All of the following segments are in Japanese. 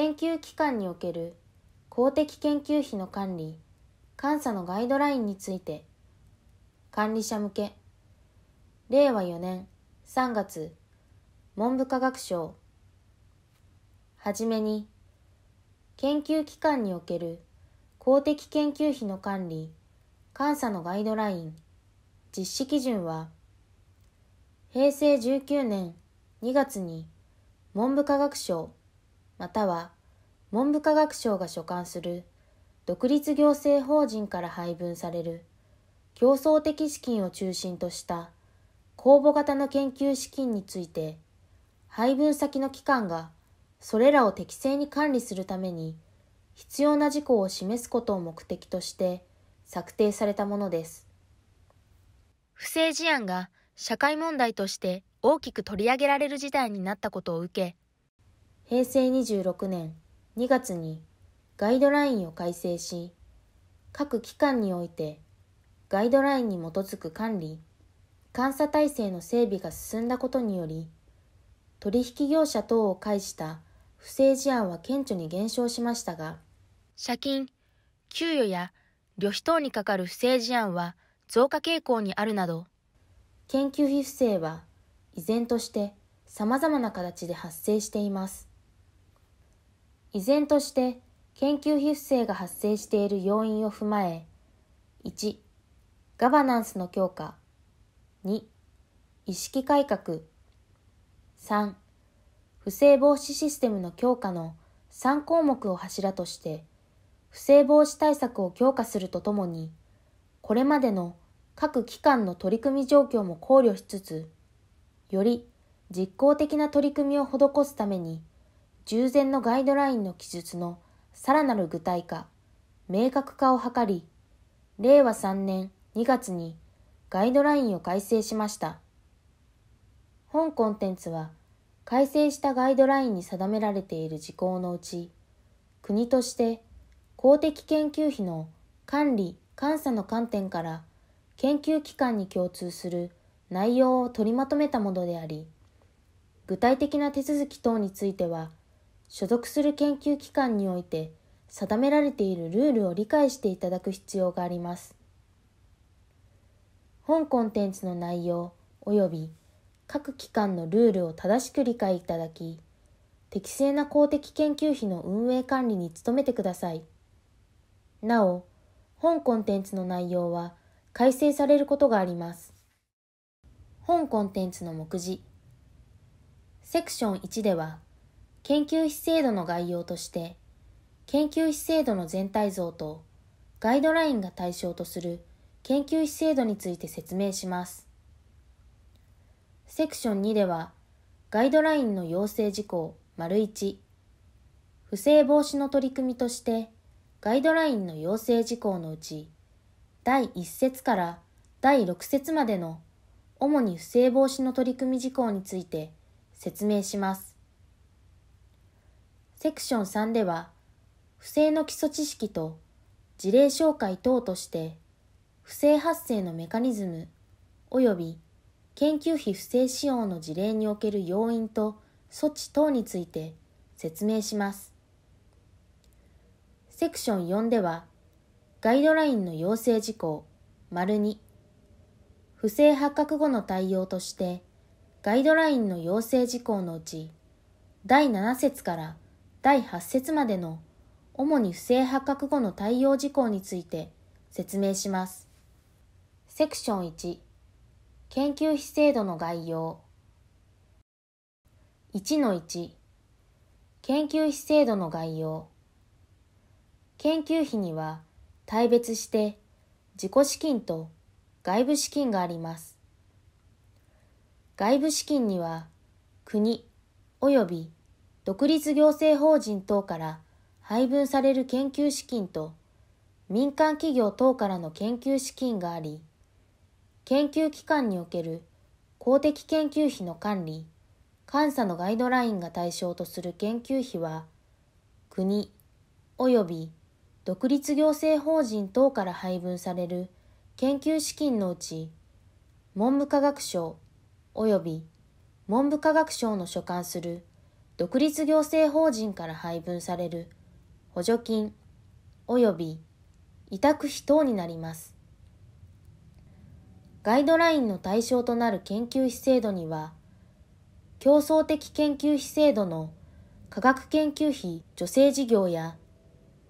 研究機関における公的研究費の管理監査のガイドラインについて管理者向け令和4年3月文部科学省はじめに研究機関における公的研究費の管理監査のガイドライン実施基準は平成19年2月に文部科学省または文部科学省が所管する独立行政法人から配分される競争的資金を中心とした公募型の研究資金について配分先の機関がそれらを適正に管理するために必要な事項を示すことを目的として策定されたものです。不正事案が社会問題として大きく取り上げられる事態になったことを受け、平成26年2月にガイドラインを改正し、各機関においてガイドラインに基づく管理、監査体制の整備が進んだことにより、取引業者等を介した不正事案は顕著に減少しましたが、借金、給与や旅費等にかかる不正事案は増加傾向にあるなど、研究費不正は依然として様々な形で発生しています。依然として研究費不正が発生している要因を踏まえ、1、ガバナンスの強化、2、意識改革、3、不正防止システムの強化の3項目を柱として、不正防止対策を強化するとともに、これまでの各機関の取り組み状況も考慮しつつ、より実効的な取り組みを施すために、従前のガイドラインの記述のさらなる具体化、明確化を図り、令和3年2月にガイドラインを改正しました。本コンテンツは改正したガイドラインに定められている事項のうち、国として公的研究費の管理・監査の観点から研究機関に共通する内容を取りまとめたものであり、具体的な手続き等については所属する研究機関において定められているルールを理解していただく必要があります。本コンテンツの内容及び各機関のルールを正しく理解いただき、適正な公的研究費の運営管理に努めてください。なお、本コンテンツの内容は改正されることがあります。本コンテンツの目次セクション1では研究費制度の概要として研究費制度の全体像とガイドラインが対象とする研究費制度について説明しますセクション2ではガイドラインの要請事項丸1不正防止の取り組みとしてガイドラインの要請事項のうち第1節から第6節までの主に不正防止の取り組み事項について説明しますセクション3では、不正の基礎知識と事例紹介等として、不正発生のメカニズム及び研究費不正使用の事例における要因と措置等について説明します。セクション4では、ガイドラインの要請事項、丸2、不正発覚後の対応として、ガイドラインの要請事項のうち、第7節から第8節までの主に不正発覚後の対応事項について説明します。セクション1研究費制度の概要1の1研究費制度の概要研究費には対別して自己資金と外部資金があります。外部資金には国及び独立行政法人等から配分される研究資金と民間企業等からの研究資金があり、研究機関における公的研究費の管理、監査のガイドラインが対象とする研究費は、国及び独立行政法人等から配分される研究資金のうち、文部科学省及び文部科学省の所管する独立行政法人から配分される補助金及び委託費等になります。ガイドラインの対象となる研究費制度には、競争的研究費制度の科学研究費助成事業や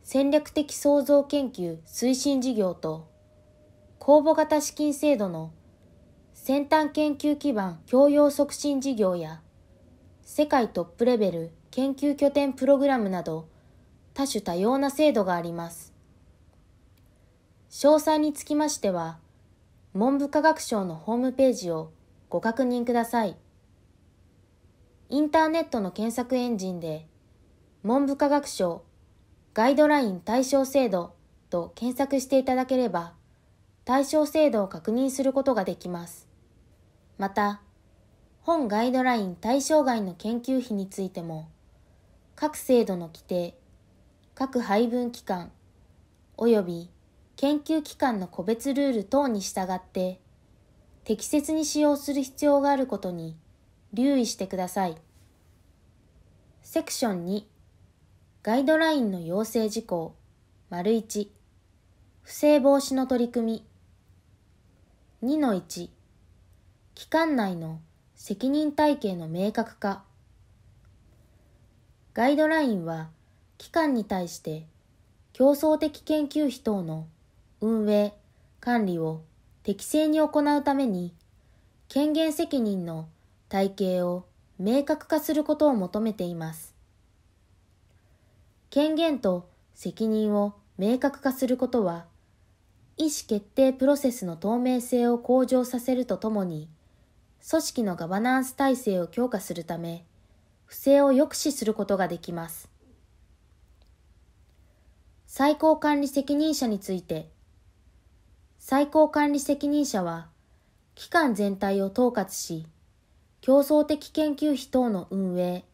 戦略的創造研究推進事業と公募型資金制度の先端研究基盤共用促進事業や世界トップレベル研究拠点プログラムなど多種多様な制度があります。詳細につきましては、文部科学省のホームページをご確認ください。インターネットの検索エンジンで、文部科学省ガイドライン対象制度と検索していただければ、対象制度を確認することができます。また、本ガイドライン対象外の研究費についても、各制度の規定、各配分期間、及び研究機関の個別ルール等に従って、適切に使用する必要があることに留意してください。セクション2、ガイドラインの要請事項、丸1、不正防止の取り組み、2 1、期間内の責任体系の明確化ガイドラインは機関に対して競争的研究費等の運営管理を適正に行うために権限責任の体系を明確化することを求めています権限と責任を明確化することは意思決定プロセスの透明性を向上させるとともに組織のガバナンス体制を強化するため、不正を抑止することができます。最高管理責任者について、最高管理責任者は、機関全体を統括し、競争的研究費等の運営、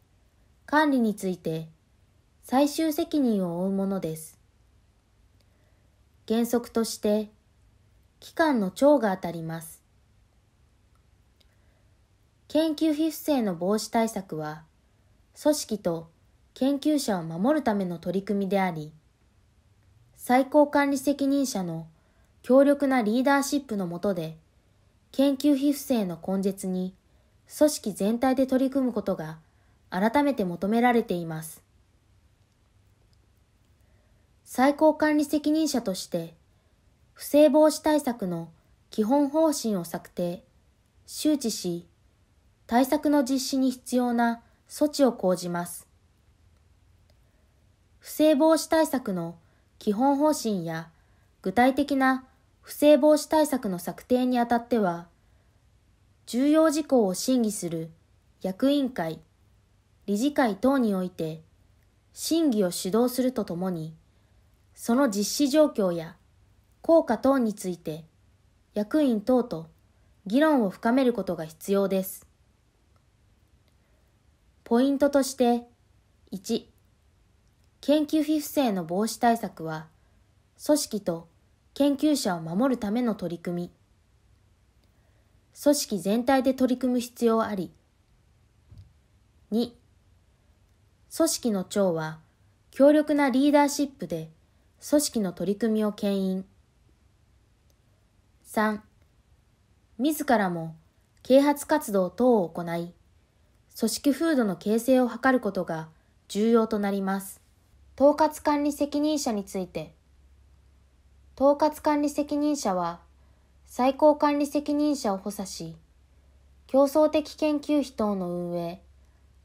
管理について、最終責任を負うものです。原則として、機関の長が当たります。研究費不正の防止対策は、組織と研究者を守るための取り組みであり、最高管理責任者の強力なリーダーシップのもとで、研究費不正の根絶に組織全体で取り組むことが改めて求められています。最高管理責任者として、不正防止対策の基本方針を策定、周知し、対策の実施に必要な措置を講じます。不正防止対策の基本方針や具体的な不正防止対策の策定にあたっては、重要事項を審議する役員会、理事会等において審議を主導するとともに、その実施状況や効果等について役員等と議論を深めることが必要です。ポイントとして1研究費不正の防止対策は組織と研究者を守るための取り組み組織全体で取り組む必要あり2組織の長は強力なリーダーシップで組織の取り組みを牽引3自らも啓発活動等を行い組織風土の形成を図ることが重要となります。統括管理責任者について統括管理責任者は最高管理責任者を補佐し競争的研究費等の運営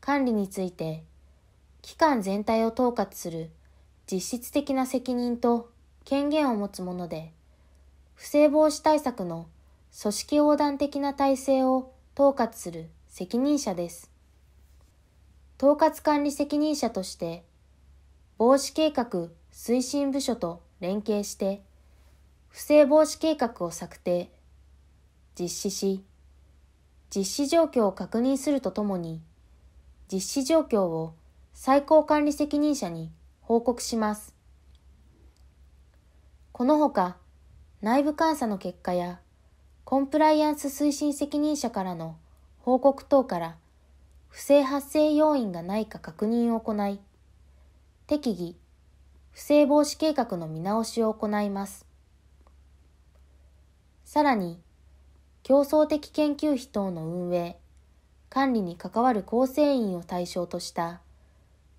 管理について機関全体を統括する実質的な責任と権限を持つもので不正防止対策の組織横断的な体制を統括する責任者です。統括管理責任者として防止計画推進部署と連携して不正防止計画を策定実施し実施状況を確認するとともに実施状況を最高管理責任者に報告します。このほか内部監査の結果やコンプライアンス推進責任者からの報告等から不正発生要因がないか確認を行い、適宜、不正防止計画の見直しを行います。さらに、競争的研究費等の運営、管理に関わる構成員を対象とした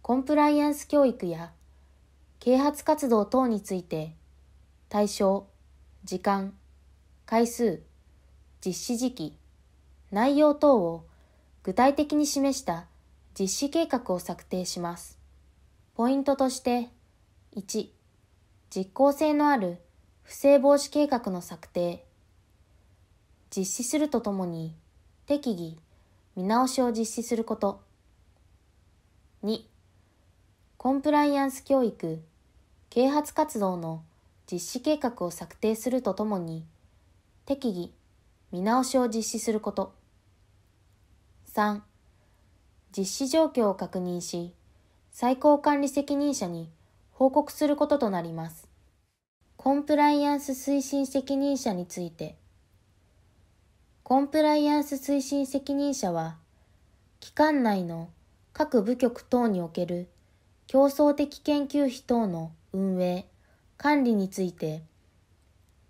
コンプライアンス教育や啓発活動等について対象、時間、回数、実施時期、内容等を具体的に示した実施計画を策定します。ポイントとして、1、実効性のある不正防止計画の策定、実施するとともに適宜見直しを実施すること。2、コンプライアンス教育、啓発活動の実施計画を策定するとともに、適宜見直しを実施すること。3実施状況を確認し最高管理責任者に報告することとなりますコンプライアンス推進責任者についてコンプライアンス推進責任者は期間内の各部局等における競争的研究費等の運営管理について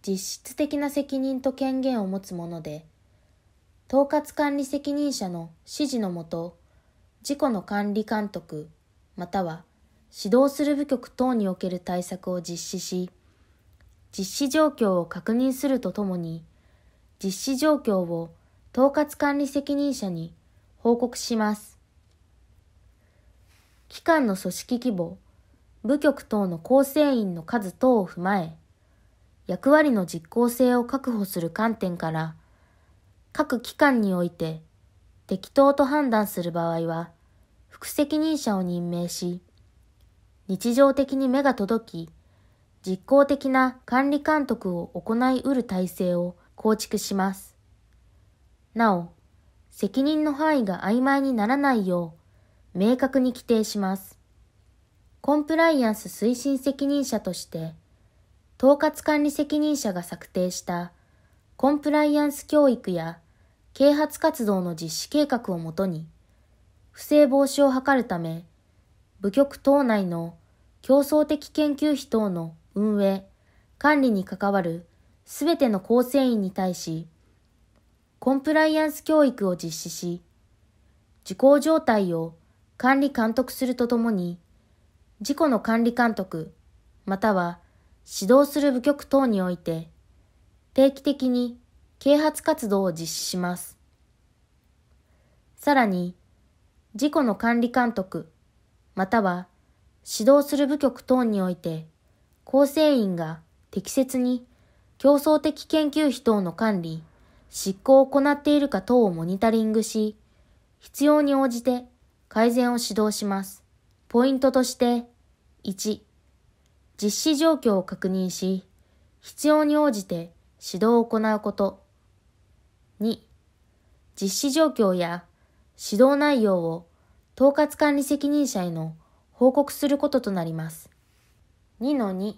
実質的な責任と権限を持つもので統括管理責任者の指示のもと、事故の管理監督、または指導する部局等における対策を実施し、実施状況を確認するとともに、実施状況を統括管理責任者に報告します。機関の組織規模、部局等の構成員の数等を踏まえ、役割の実効性を確保する観点から、各機関において適当と判断する場合は、副責任者を任命し、日常的に目が届き、実効的な管理監督を行い得る体制を構築します。なお、責任の範囲が曖昧にならないよう、明確に規定します。コンプライアンス推進責任者として、統括管理責任者が策定したコンプライアンス教育や啓発活動の実施計画をもとに、不正防止を図るため、部局等内の競争的研究費等の運営、管理に関わるすべての構成員に対し、コンプライアンス教育を実施し、受講状態を管理監督するとともに、事故の管理監督、または指導する部局等において、定期的に啓発活動を実施します。さらに、事故の管理監督、または指導する部局等において、構成員が適切に競争的研究費等の管理、執行を行っているか等をモニタリングし、必要に応じて改善を指導します。ポイントとして、1、実施状況を確認し、必要に応じて指導を行うこと。2、実施状況や指導内容を統括管理責任者への報告することとなります。2-2、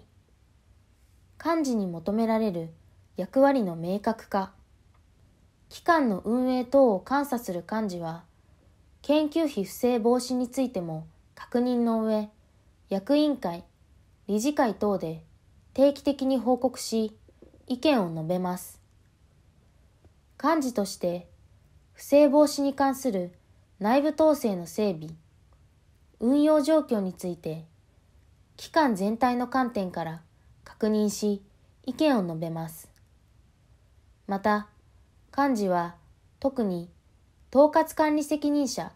幹事に求められる役割の明確化。機関の運営等を監査する幹事は、研究費不正防止についても確認の上、役員会、理事会等で定期的に報告し、意見を述べます。幹事として、不正防止に関する内部統制の整備、運用状況について、機関全体の観点から確認し、意見を述べます。また、幹事は特に統括管理責任者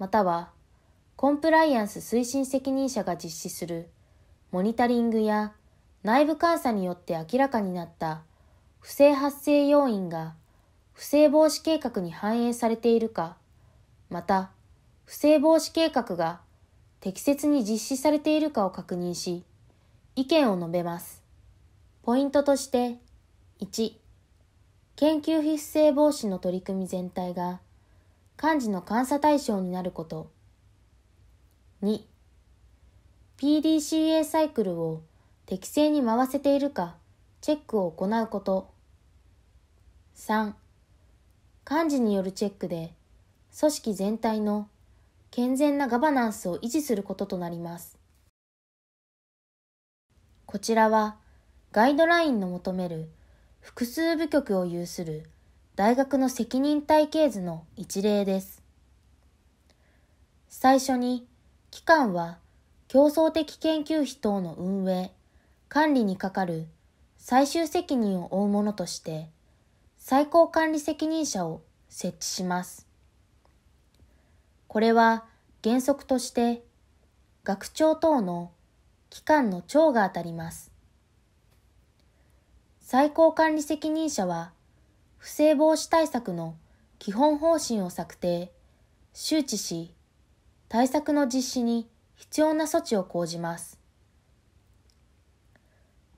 またはコンプライアンス推進責任者が実施するモニタリングや内部監査によって明らかになった不正発生要因が不正防止計画に反映されているか、また不正防止計画が適切に実施されているかを確認し、意見を述べます。ポイントとして、1、研究費不正防止の取り組み全体が幹事の監査対象になること、2、PDCA サイクルを適正に回せているかチェックを行うこと3幹事によるチェックで組織全体の健全なガバナンスを維持することとなりますこちらはガイドラインの求める複数部局を有する大学の責任体系図の一例です最初に期間は競争的研究費等の運営管理にかかる最終責任を負うものとして最高管理責任者を設置します。これは原則として学長等の機関の長が当たります。最高管理責任者は不正防止対策の基本方針を策定、周知し、対策の実施に必要な措置を講じます。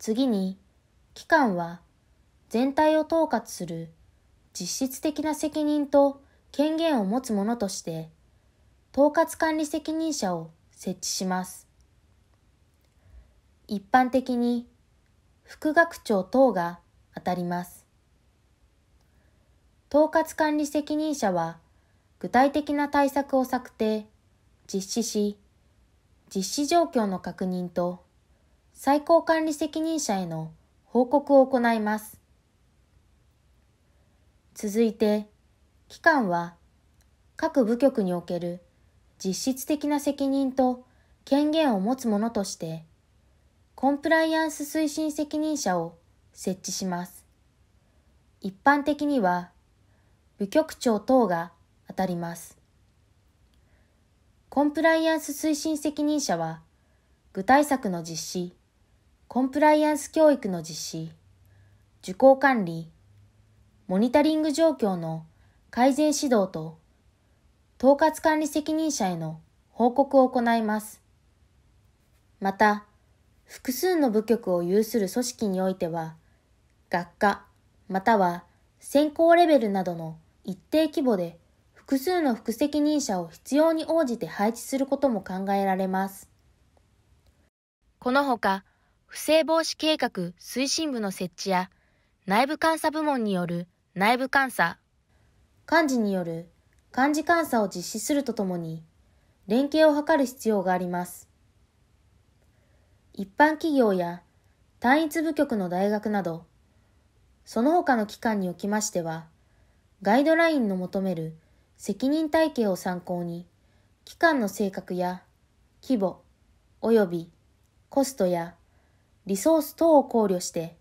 次に、機関は全体を統括する実質的な責任と権限を持つ者として、統括管理責任者を設置します。一般的に、副学長等が当たります。統括管理責任者は、具体的な対策を策定、実施し、実施状況の確認と最高管理責任者への報告を行います。続いて、期間は各部局における実質的な責任と権限を持つ者として、コンプライアンス推進責任者を設置します。一般的には、部局長等が当たります。コンプライアンス推進責任者は、具体策の実施、コンプライアンス教育の実施、受講管理、モニタリング状況の改善指導と、統括管理責任者への報告を行います。また、複数の部局を有する組織においては、学科、または専攻レベルなどの一定規模で複数の副責任者を必要に応じて配置することも考えられます。このほか、不正防止計画推進部の設置や、内部監査部門による内部監査、幹事による幹事監査を実施するとともに、連携を図る必要があります。一般企業や単一部局の大学など、その他の機関におきましては、ガイドラインの求める責任体系を参考に、機関の性格や規模及びコストやリソース等を考慮して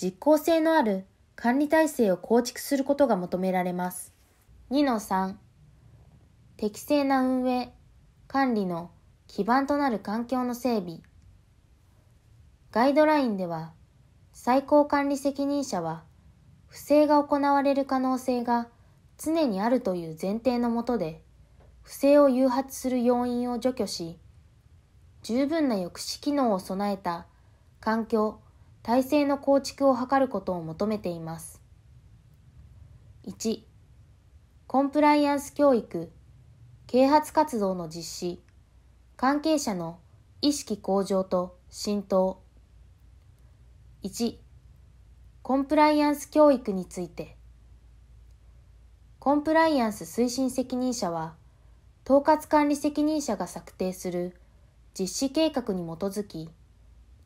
実効性のある管理体制を構築することが求められます。2の3適正な運営管理の基盤となる環境の整備ガイドラインでは最高管理責任者は不正が行われる可能性が常にあるという前提のもとで不正を誘発する要因を除去し十分な抑止機能を備えた環境、体制の構築を図ることを求めています。1、コンプライアンス教育、啓発活動の実施、関係者の意識向上と浸透。1、コンプライアンス教育について、コンプライアンス推進責任者は、統括管理責任者が策定する実施計画に基づき、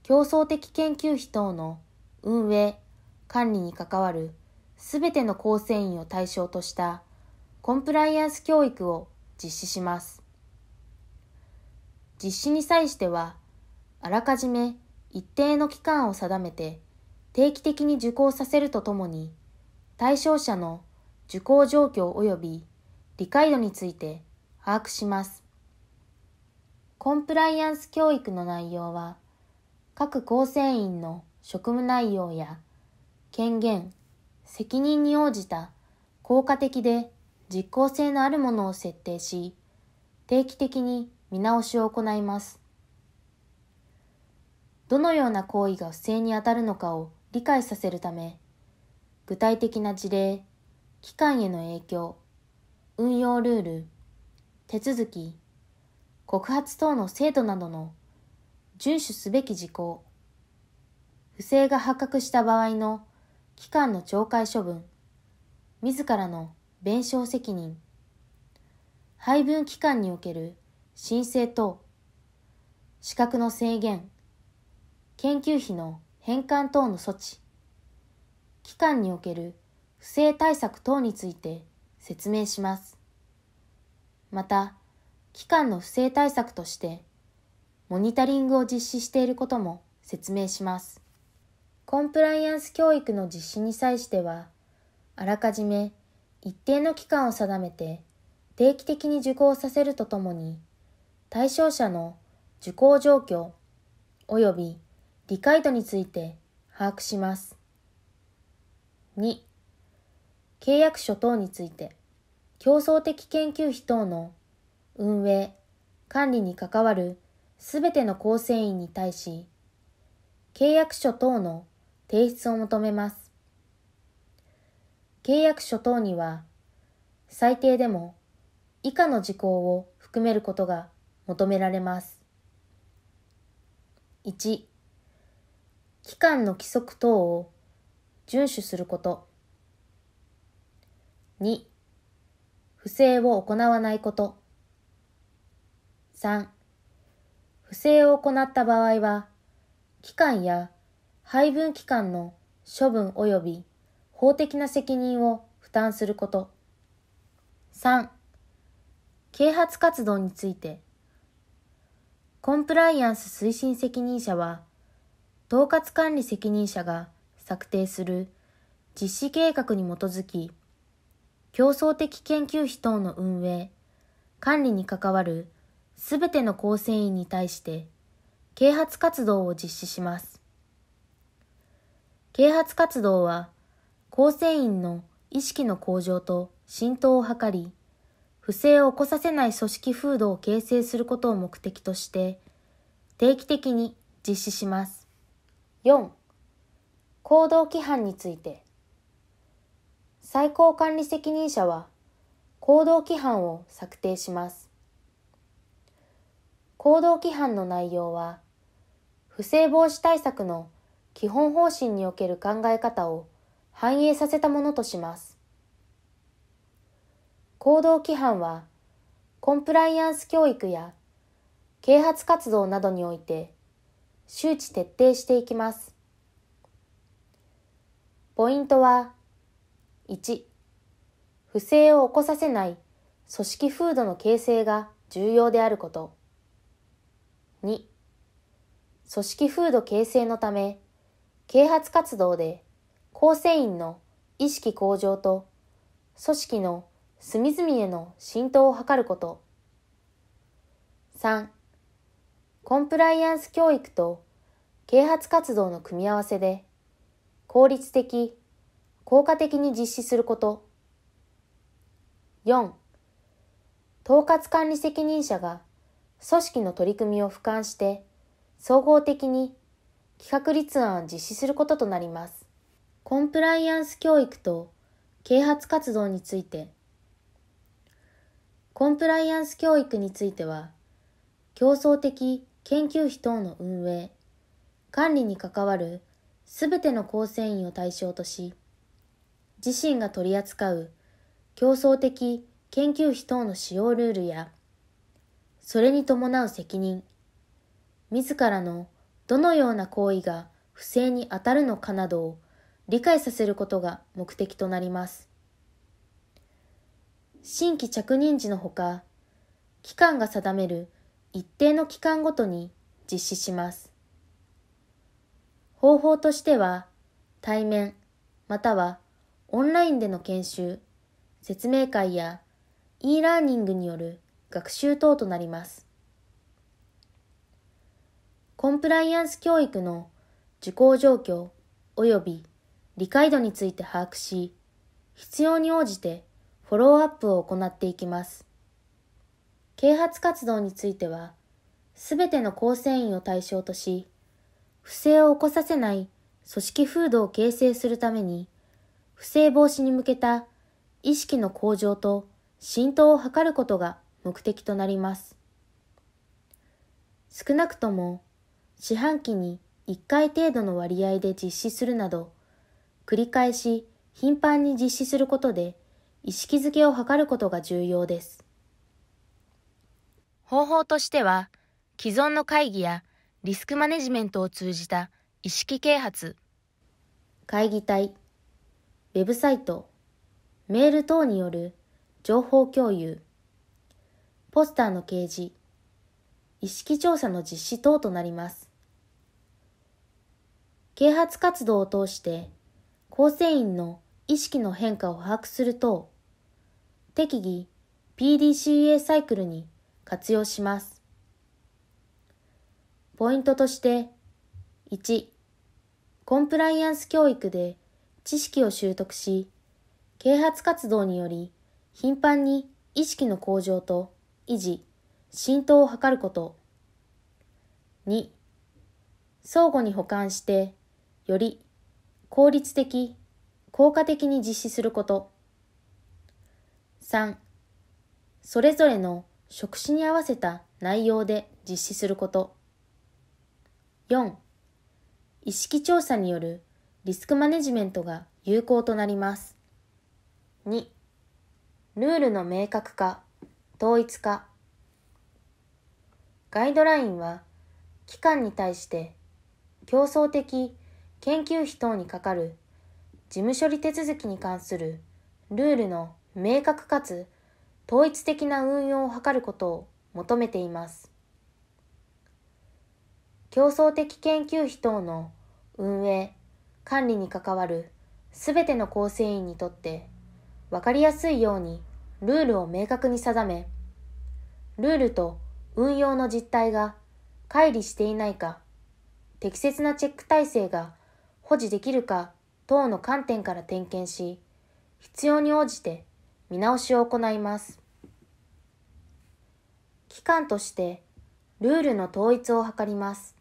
競争的研究費等の運営、管理に関わるすべての構成員を対象としたコンプライアンス教育を実施します。実施に際しては、あらかじめ一定の期間を定めて定期的に受講させるとともに、対象者の受講状況及び理解度について把握します。コンプライアンス教育の内容は、各構成員の職務内容や権限、責任に応じた効果的で実効性のあるものを設定し、定期的に見直しを行います。どのような行為が不正に当たるのかを理解させるため、具体的な事例、機関への影響、運用ルール、手続き、告発等の制度などの遵守すべき事項、不正が発覚した場合の期間の懲戒処分、自らの弁償責任、配分期間における申請等、資格の制限、研究費の返還等の措置、期間における不正対策等について説明します。また、期間の不正対策として、モニタリングを実施していることも説明します。コンプライアンス教育の実施に際しては、あらかじめ一定の期間を定めて定期的に受講させるとともに、対象者の受講状況及び理解度について把握します。2. 契約書等について、競争的研究費等の運営、管理に関わるすべての構成員に対し、契約書等の提出を求めます。契約書等には、最低でも以下の事項を含めることが求められます。1. 期間の規則等を遵守すること。2. 不正を行わないこと。3. 不正を行った場合は、機関や配分機関の処分及び法的な責任を負担すること。3、啓発活動について、コンプライアンス推進責任者は、統括管理責任者が策定する実施計画に基づき、競争的研究費等の運営、管理に関わるすべての構成員に対して啓発活動を実施します。啓発活動は構成員の意識の向上と浸透を図り、不正を起こさせない組織風土を形成することを目的として定期的に実施します。4. 行動規範について最高管理責任者は行動規範を策定します。行動規範の内容は、不正防止対策の基本方針における考え方を反映させたものとします。行動規範は、コンプライアンス教育や啓発活動などにおいて周知徹底していきます。ポイントは、1、不正を起こさせない組織風土の形成が重要であること。2組織風土形成のため啓発活動で構成員の意識向上と組織の隅々への浸透を図ること3コンプライアンス教育と啓発活動の組み合わせで効率的効果的に実施すること4統括管理責任者が組織の取り組みを俯瞰して総合的に企画立案を実施することとなります。コンプライアンス教育と啓発活動についてコンプライアンス教育については競争的研究費等の運営管理に関わるすべての構成員を対象とし自身が取り扱う競争的研究費等の使用ルールやそれに伴う責任、自らのどのような行為が不正に当たるのかなどを理解させることが目的となります。新規着任時のほか、期間が定める一定の期間ごとに実施します。方法としては、対面またはオンラインでの研修、説明会や e ラーニングによる学習等となります。コンプライアンス教育の受講状況及び理解度について把握し、必要に応じてフォローアップを行っていきます。啓発活動については、すべての構成員を対象とし、不正を起こさせない組織風土を形成するために、不正防止に向けた意識の向上と浸透を図ることが目的となります。少なくとも四半期に1回程度の割合で実施するなど、繰り返し頻繁に実施することで意識づけを図ることが重要です。方法としては、既存の会議やリスクマネジメントを通じた意識啓発、会議体、ウェブサイト、メール等による情報共有、ポスターの掲示、意識調査の実施等となります。啓発活動を通して、構成員の意識の変化を把握する等、適宜 PDCA サイクルに活用します。ポイントとして、1、コンプライアンス教育で知識を習得し、啓発活動により頻繁に意識の向上と維持、浸透を図ること。2、相互に保管して、より効率的、効果的に実施すること。3、それぞれの職種に合わせた内容で実施すること。4、意識調査によるリスクマネジメントが有効となります。2、ルールの明確化。統一化ガイドラインは機関に対して競争的研究費等にかかる事務処理手続きに関するルールの明確かつ統一的な運用を図ることを求めています。競争的研究費等の運営、管理に関わるすべての構成員にとって分かりやすいようにルールを明確に定め、ルールと運用の実態が乖離していないか、適切なチェック体制が保持できるか等の観点から点検し、必要に応じて見直しを行います。期間としてルールの統一を図ります。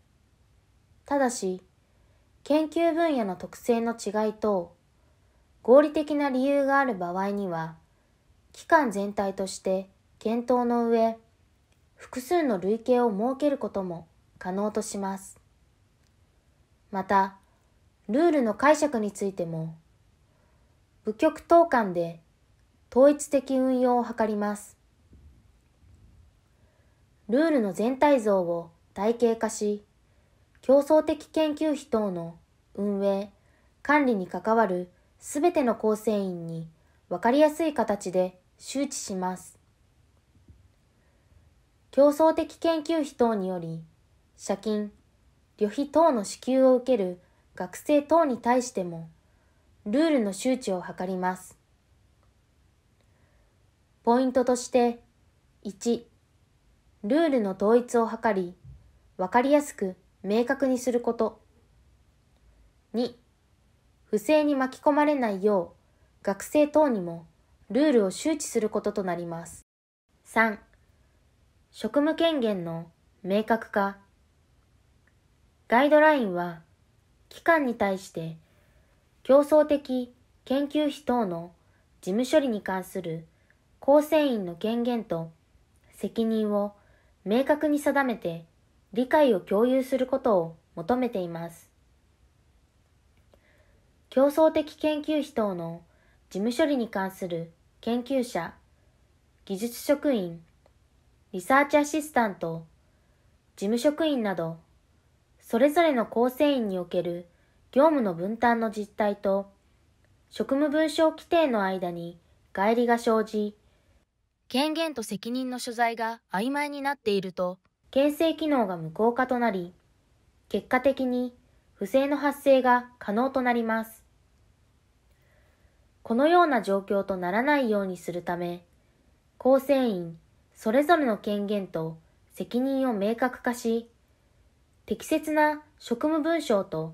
ただし、研究分野の特性の違い等、合理的な理由がある場合には、期間全体として検討の上、複数の類型を設けることも可能とします。また、ルールの解釈についても、部局等間で統一的運用を図ります。ルールの全体像を体系化し、競争的研究費等の運営、管理に関わるすべての構成員に分かりやすい形で周知します。競争的研究費等により、借金、旅費等の支給を受ける学生等に対しても、ルールの周知を図ります。ポイントとして、1、ルールの統一を図り、わかりやすく明確にすること。2、不正に巻き込まれないよう、学生等にもルールを周知することとなります。3、職務権限の明確化。ガイドラインは、機関に対して競争的研究費等の事務処理に関する構成員の権限と責任を明確に定めて理解を共有することを求めています。競争的研究費等の事務処理に関する研究者、技術職員、リサーチアシスタント、事務職員など、それぞれの構成員における業務の分担の実態と、職務文書規定の間に乖離が生じ、権限と責任の所在が曖昧になっていると、形成機能が無効化となり、結果的に不正の発生が可能となります。このような状況とならないようにするため、構成員それぞれの権限と責任を明確化し、適切な職務文書と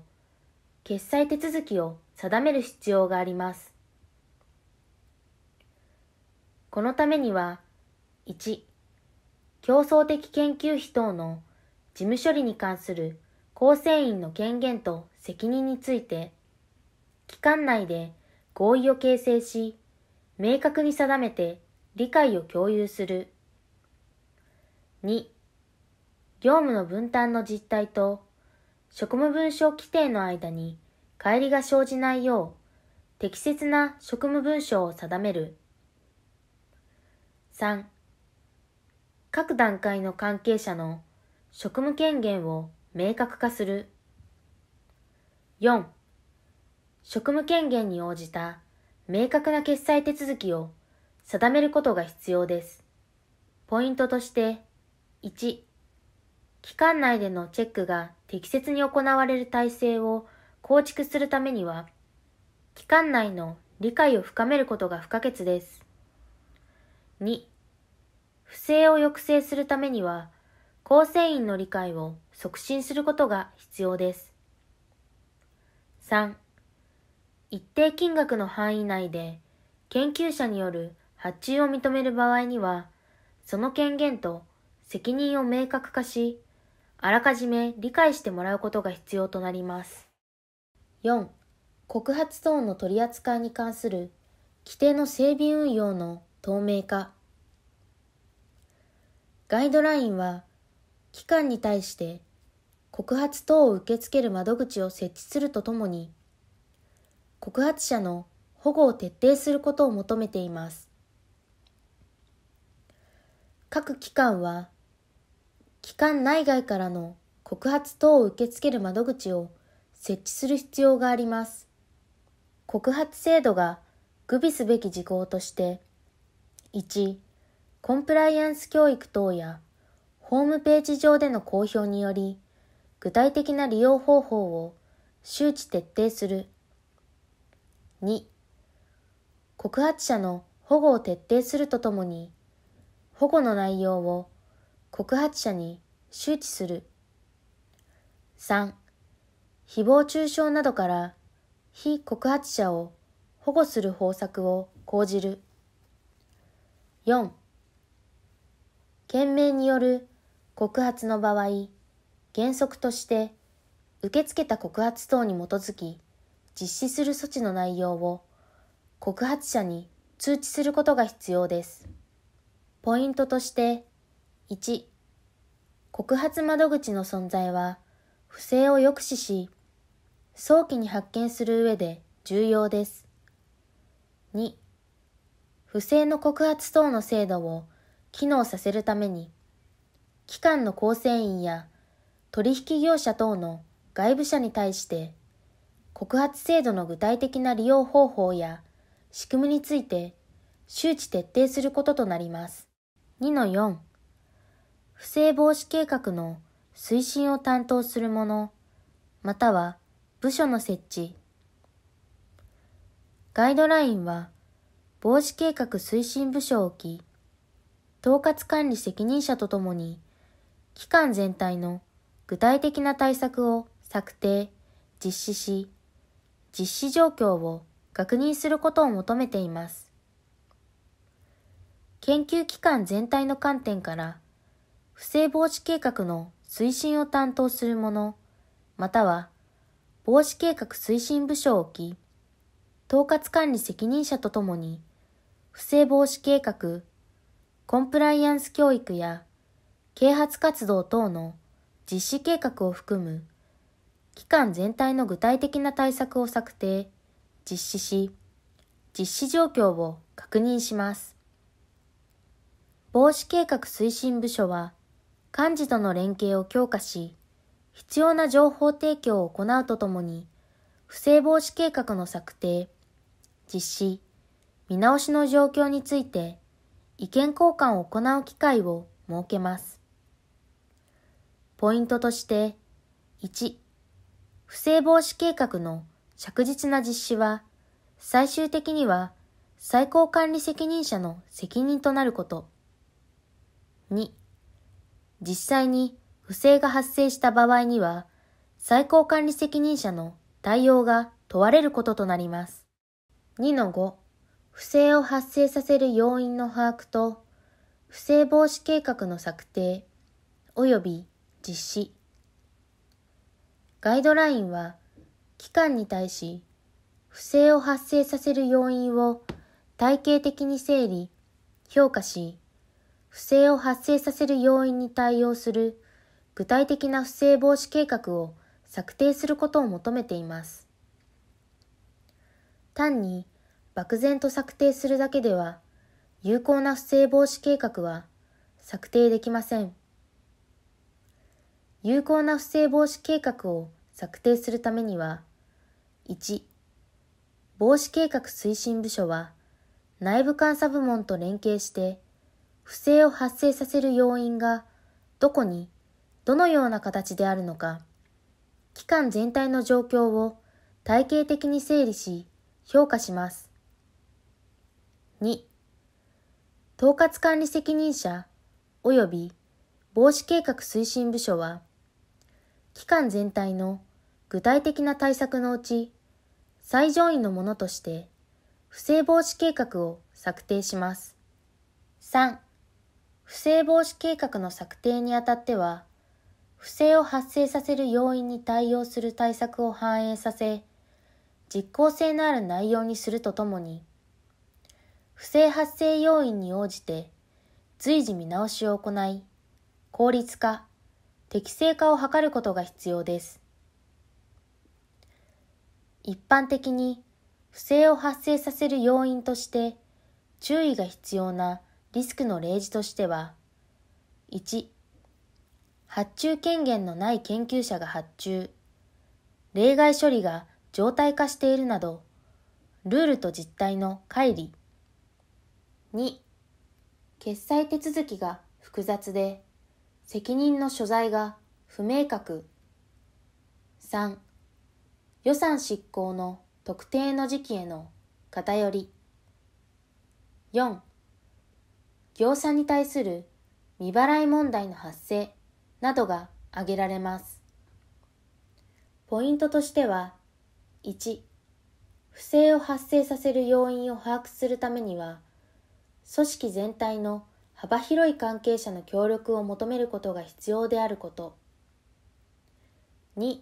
決済手続きを定める必要があります。このためには、1、競争的研究費等の事務処理に関する構成員の権限と責任について、期間内で合意を形成し、明確に定めて理解を共有する。2、業務の分担の実態と職務文書規定の間に乖離が生じないよう適切な職務文書を定める。3、各段階の関係者の職務権限を明確化する。4、職務権限に応じた明確な決済手続きを定めることが必要です。ポイントとして、1、期間内でのチェックが適切に行われる体制を構築するためには、期間内の理解を深めることが不可欠です。2、不正を抑制するためには、構成員の理解を促進することが必要です。3、一定金額の範囲内で研究者による発注を認める場合には、その権限と責任を明確化し、あらかじめ理解してもらうことが必要となります。4. 告発等の取り扱いに関する規定の整備運用の透明化。ガイドラインは、機関に対して告発等を受け付ける窓口を設置するとともに、告発者の保護を徹底することを求めています。各機関は、機関内外からの告発等を受け付ける窓口を設置する必要があります。告発制度が具備すべき事項として、1、コンプライアンス教育等やホームページ上での公表により、具体的な利用方法を周知徹底する。2告発者の保護を徹底するとともに保護の内容を告発者に周知する3誹謗中傷などから被告発者を保護する方策を講じる4件名による告発の場合原則として受け付けた告発等に基づき実施する措置の内容を告発者に通知することが必要です。ポイントとして、1、告発窓口の存在は不正を抑止し、早期に発見する上で重要です。2、不正の告発等の制度を機能させるために、機関の構成員や取引業者等の外部者に対して告発制度の具体的な利用方法や仕組みについて周知徹底することとなります。2-4不正防止計画の推進を担当する者または部署の設置ガイドラインは防止計画推進部署を置き統括管理責任者とともに機関全体の具体的な対策を策定実施し実施状況を確認することを求めています。研究機関全体の観点から、不正防止計画の推進を担当する者、または防止計画推進部署を置き、統括管理責任者とともに、不正防止計画、コンプライアンス教育や啓発活動等の実施計画を含む期間全体の具体的な対策を策定、実施し、実施状況を確認します。防止計画推進部署は、幹事との連携を強化し、必要な情報提供を行うとともに、不正防止計画の策定、実施、見直しの状況について、意見交換を行う機会を設けます。ポイントとして、1、不正防止計画の着実な実施は、最終的には最高管理責任者の責任となること。2、実際に不正が発生した場合には、最高管理責任者の対応が問われることとなります。2の5、不正を発生させる要因の把握と、不正防止計画の策定、及び実施。ガイドラインは、期間に対し、不正を発生させる要因を体系的に整理、評価し、不正を発生させる要因に対応する具体的な不正防止計画を策定することを求めています。単に漠然と策定するだけでは有効な不正防止計画は策定できません。有効な不正防止計画を策定するためには、1、防止計画推進部署は、内部監査部門と連携して、不正を発生させる要因が、どこに、どのような形であるのか、期間全体の状況を体系的に整理し、評価します。2、統括管理責任者及び防止計画推進部署は、期間全体の具体的な対策のうち、最上位のものとして、不正防止計画を策定します。3. 不正防止計画の策定にあたっては、不正を発生させる要因に対応する対策を反映させ、実効性のある内容にするとともに、不正発生要因に応じて随時見直しを行い、効率化、適正化を図ることが必要です。一般的に不正を発生させる要因として注意が必要なリスクの例示としては1発注権限のない研究者が発注例外処理が常態化しているなどルールと実態の乖離2決済手続きが複雑で責任の所在が不明確3予算執行の特定の時期への偏り4業者に対する未払い問題の発生などが挙げられますポイントとしては1不正を発生させる要因を把握するためには組織全体の幅広い関係者の協力を求めることが必要であること2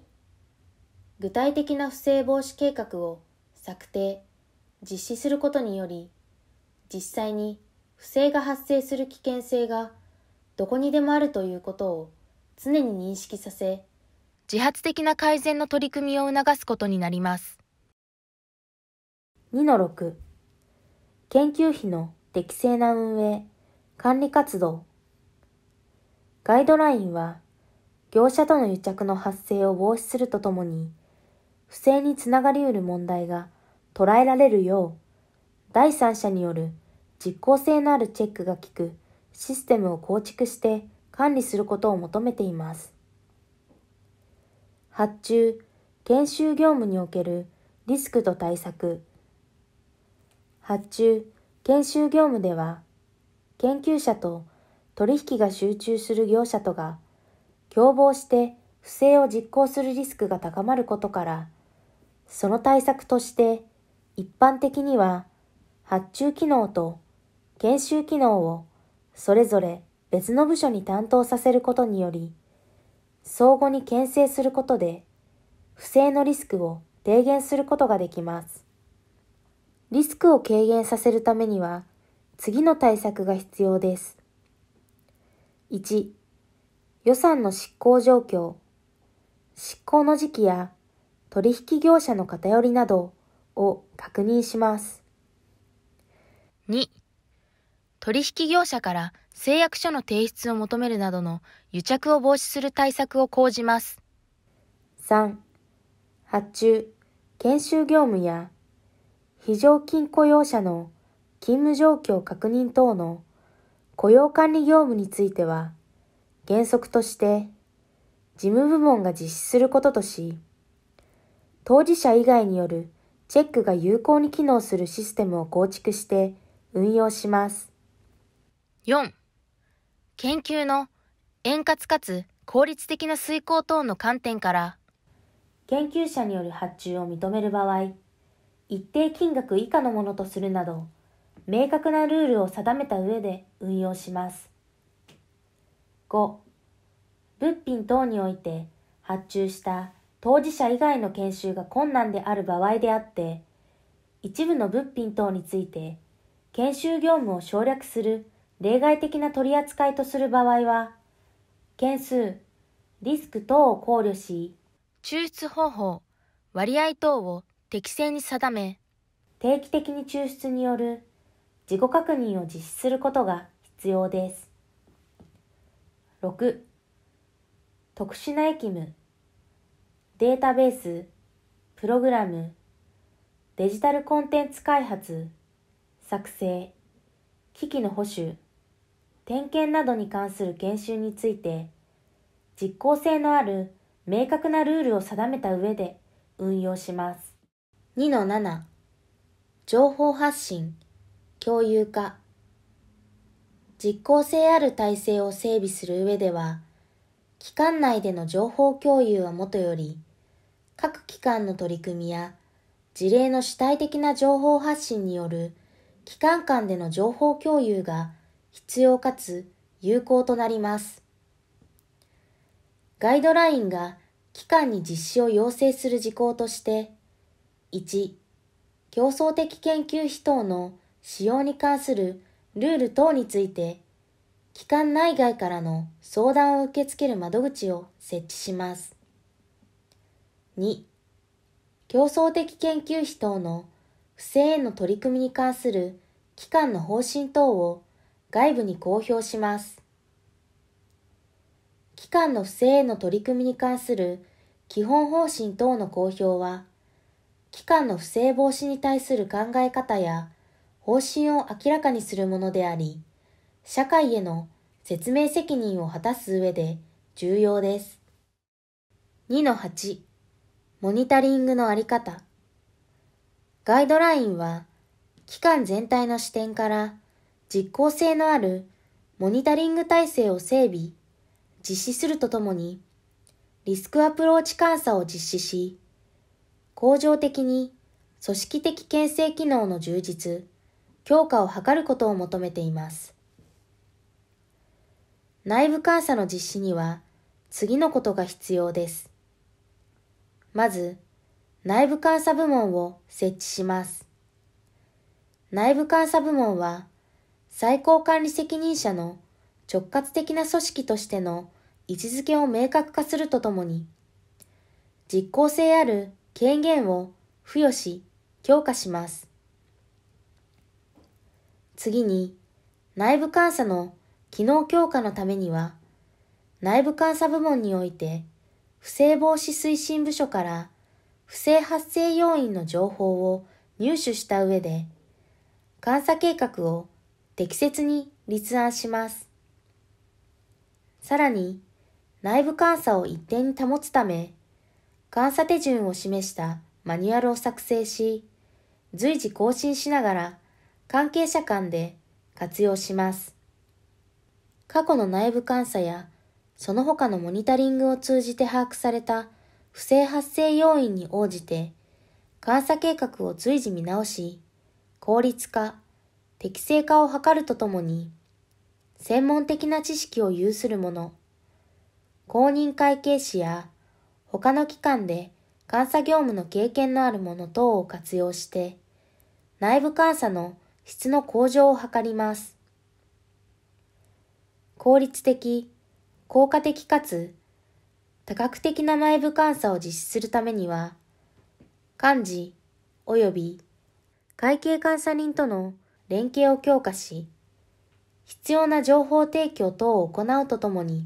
具体的な不正防止計画を策定実施することにより実際に不正が発生する危険性がどこにでもあるということを常に認識させ自発的な改善の取り組みを促すことになります2-6研究費の適正な運営管理活動。ガイドラインは、業者との癒着の発生を防止するとともに、不正につながり得る問題が捉えられるよう、第三者による実効性のあるチェックが効くシステムを構築して管理することを求めています。発注、研修業務におけるリスクと対策。発注、研修業務では、研究者と取引が集中する業者とが共謀して不正を実行するリスクが高まることから、その対策として一般的には発注機能と研修機能をそれぞれ別の部署に担当させることにより、相互に牽制することで不正のリスクを低減することができます。リスクを軽減させるためには、次の対策が必要です。1、予算の執行状況。執行の時期や取引業者の偏りなどを確認します。2、取引業者から誓約書の提出を求めるなどの癒着を防止する対策を講じます。3、発注、研修業務や非常勤雇用者の勤務状況確認等の雇用管理業務については、原則として事務部門が実施することとし、当事者以外によるチェックが有効に機能するシステムを構築して運用します。4. 研究の円滑かつ効率的な遂行等の観点から、研究者による発注を認める場合、一定金額以下のものとするなど、明確なルールを定めた上で運用します。5. 物品等において発注した当事者以外の研修が困難である場合であって、一部の物品等について研修業務を省略する例外的な取り扱いとする場合は、件数、リスク等を考慮し、抽出方法、割合等を適正に定め、定期的に抽出による自己確認を実施することが必要です。6特殊な役務データベースプログラムデジタルコンテンツ開発作成機器の保守点検などに関する研修について実効性のある明確なルールを定めた上で運用します。2-7情報発信共有化実効性ある体制を整備する上では、機関内での情報共有はもとより、各機関の取り組みや事例の主体的な情報発信による機関間での情報共有が必要かつ有効となります。ガイドラインが機関に実施を要請する事項として、1、競争的研究費等の使用に関するルール等について、機関内外からの相談を受け付ける窓口を設置します。2、競争的研究費等の不正への取り組みに関する機関の方針等を外部に公表します。機関の不正への取り組みに関する基本方針等の公表は、機関の不正防止に対する考え方や方針を明らかにするものであり、社会への説明責任を果たす上で重要です。2-8モニタリングのあり方ガイドラインは機関全体の視点から実効性のあるモニタリング体制を整備、実施するとともにリスクアプローチ監査を実施し、恒常的に組織的牽制機能の充実、強化を図ることを求めています。内部監査の実施には次のことが必要です。まず、内部監査部門を設置します。内部監査部門は最高管理責任者の直轄的な組織としての位置づけを明確化するとともに、実効性ある権限を付与し強化します。次に、内部監査の機能強化のためには、内部監査部門において、不正防止推進部署から不正発生要因の情報を入手した上で、監査計画を適切に立案します。さらに、内部監査を一定に保つため、監査手順を示したマニュアルを作成し、随時更新しながら、関係者間で活用します。過去の内部監査やその他のモニタリングを通じて把握された不正発生要因に応じて監査計画を随時見直し、効率化、適正化を図るとともに、専門的な知識を有する者、公認会計士や他の機関で監査業務の経験のある者等を活用して、内部監査の質の向上を図ります。効率的、効果的かつ多角的な内部監査を実施するためには、幹事及び会計監査人との連携を強化し、必要な情報提供等を行うとともに、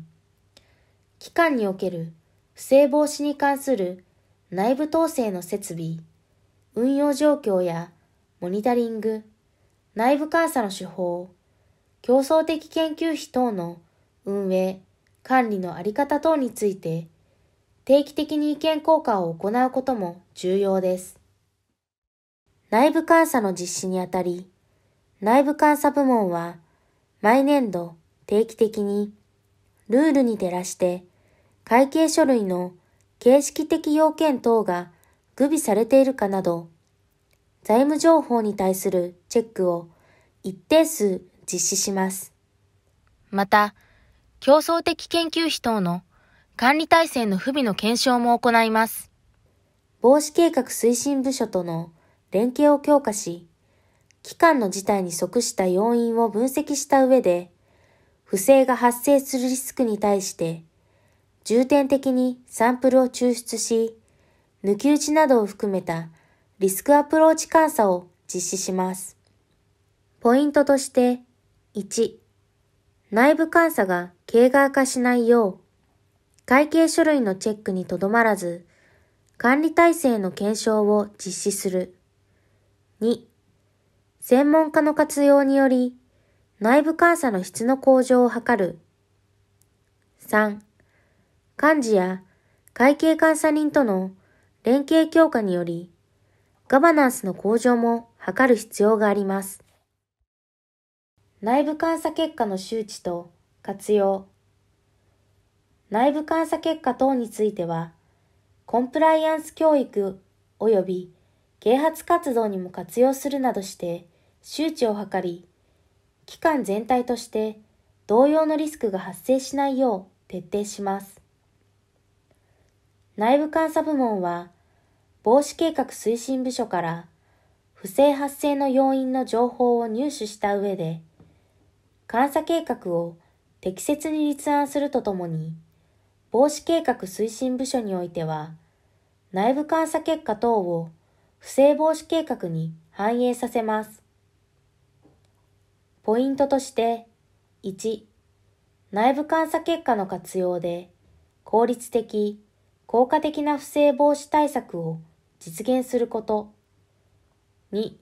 機関における不正防止に関する内部統制の設備、運用状況やモニタリング、内部監査の手法、競争的研究費等の運営、管理のあり方等について、定期的に意見交換を行うことも重要です。内部監査の実施にあたり、内部監査部門は、毎年度定期的に、ルールに照らして、会計書類の形式的要件等が具備されているかなど、財務情報に対するチェックを一定数実施します。また、競争的研究費等の管理体制の不備の検証も行います。防止計画推進部署との連携を強化し、期間の事態に即した要因を分析した上で、不正が発生するリスクに対して、重点的にサンプルを抽出し、抜き打ちなどを含めたリスクアプローチ監査を実施します。ポイントとして、1、内部監査が形骸化しないよう、会計書類のチェックにとどまらず、管理体制の検証を実施する。2、専門家の活用により、内部監査の質の向上を図る。3、幹事や会計監査人との連携強化により、ガバナンスの向上も図る必要があります。内部監査結果の周知と活用。内部監査結果等については、コンプライアンス教育及び啓発活動にも活用するなどして周知を図り、機関全体として同様のリスクが発生しないよう徹底します。内部監査部門は防止計画推進部署から不正発生の要因の情報を入手した上で、監査計画を適切に立案するとともに、防止計画推進部署においては、内部監査結果等を不正防止計画に反映させます。ポイントとして、1、内部監査結果の活用で、効率的、効果的な不正防止対策を実現すること。2、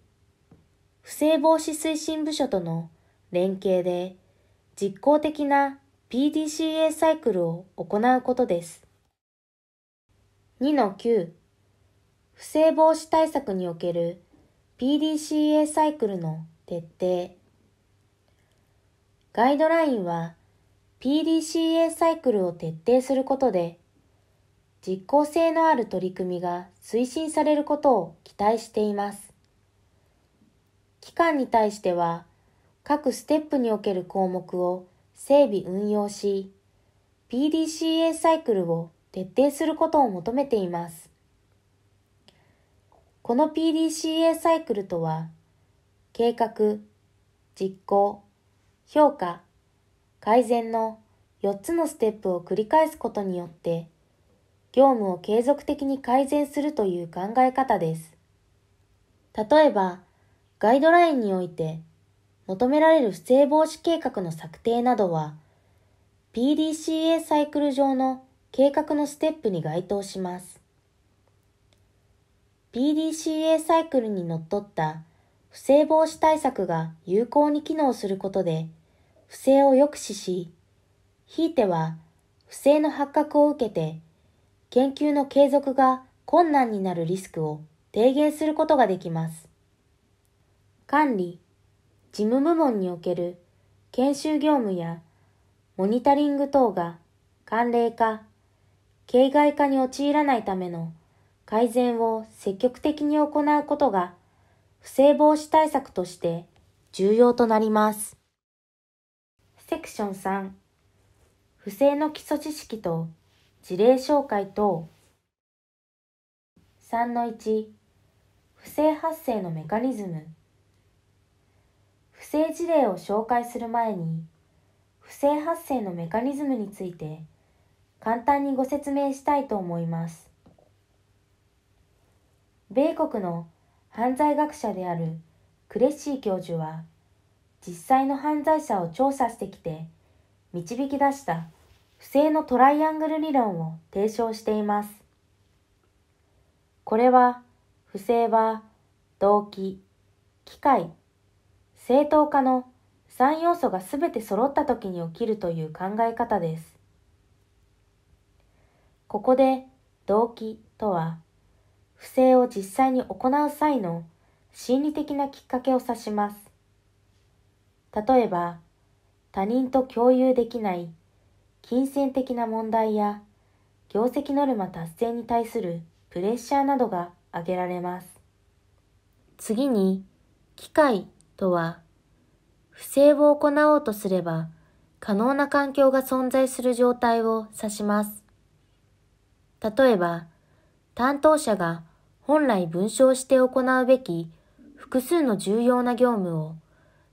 不正防止推進部署との連携で実効的な PDCA サイクルを行うことです。2の9、不正防止対策における PDCA サイクルの徹底。ガイドラインは PDCA サイクルを徹底することで実効性のある取り組みが推進されることを期待しています。期間に対しては、各ステップにおける項目を整備運用し、PDCA サイクルを徹底することを求めています。この PDCA サイクルとは、計画、実行、評価、改善の4つのステップを繰り返すことによって業務を継続的に改善するという考え方です。例えば、ガイドラインにおいて求められる不正防止計画の策定などは PDCA サイクル上の計画のステップに該当します。PDCA サイクルにのっとった不正防止対策が有効に機能することで不正を抑止し、ひいては不正の発覚を受けて研究の継続が困難になるリスクを低減することができます。管理、事務部門における研修業務やモニタリング等が慣例化、形骸化に陥らないための改善を積極的に行うことが不正防止対策として重要となります。セクション3不正の基礎知識と事例紹介と3-1不正発生のメカニズム不正事例を紹介する前に不正発生のメカニズムについて簡単にご説明したいと思います米国の犯罪学者であるクレッシー教授は実際の犯罪者を調査してきて導き出した不正のトライアングル理論を提唱しています。これは、不正は動機、機械、正当化の3要素が全て揃った時に起きるという考え方です。ここで動機とは、不正を実際に行う際の心理的なきっかけを指します。例えば、他人と共有できない金銭的な問題や業績ノルマ達成に対するプレッシャーなどが挙げられます。次に、機械とは、不正を行おうとすれば可能な環境が存在する状態を指します。例えば、担当者が本来文章して行うべき複数の重要な業務を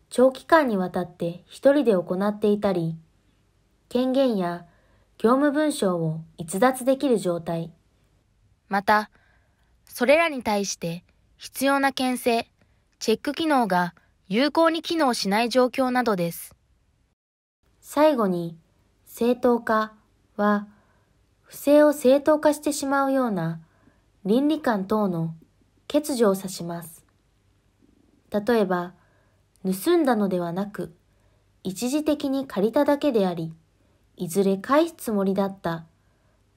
長期間にわたって一人で行っていたり、権限や業務文書を逸脱できる状態。また、それらに対して必要な牽制、チェック機能が有効に機能しない状況などです。最後に、正当化は、不正を正当化してしまうような倫理観等の欠如を指します。例えば、盗んだのではなく、一時的に借りただけであり、いずれ返すつもりだった、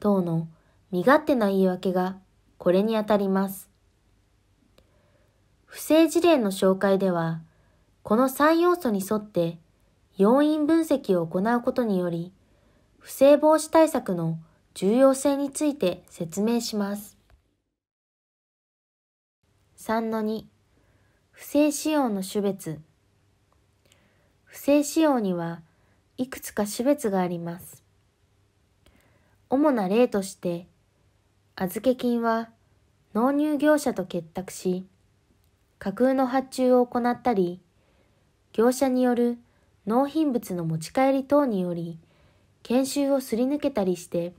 等の身勝手な言い訳がこれにあたります。不正事例の紹介では、この3要素に沿って要因分析を行うことにより、不正防止対策の重要性について説明します。3-2不正使用の種別不正使用にはいくつか種別があります。主な例として、預け金は納入業者と結託し、架空の発注を行ったり、業者による納品物の持ち帰り等により、研修をすり抜けたりして、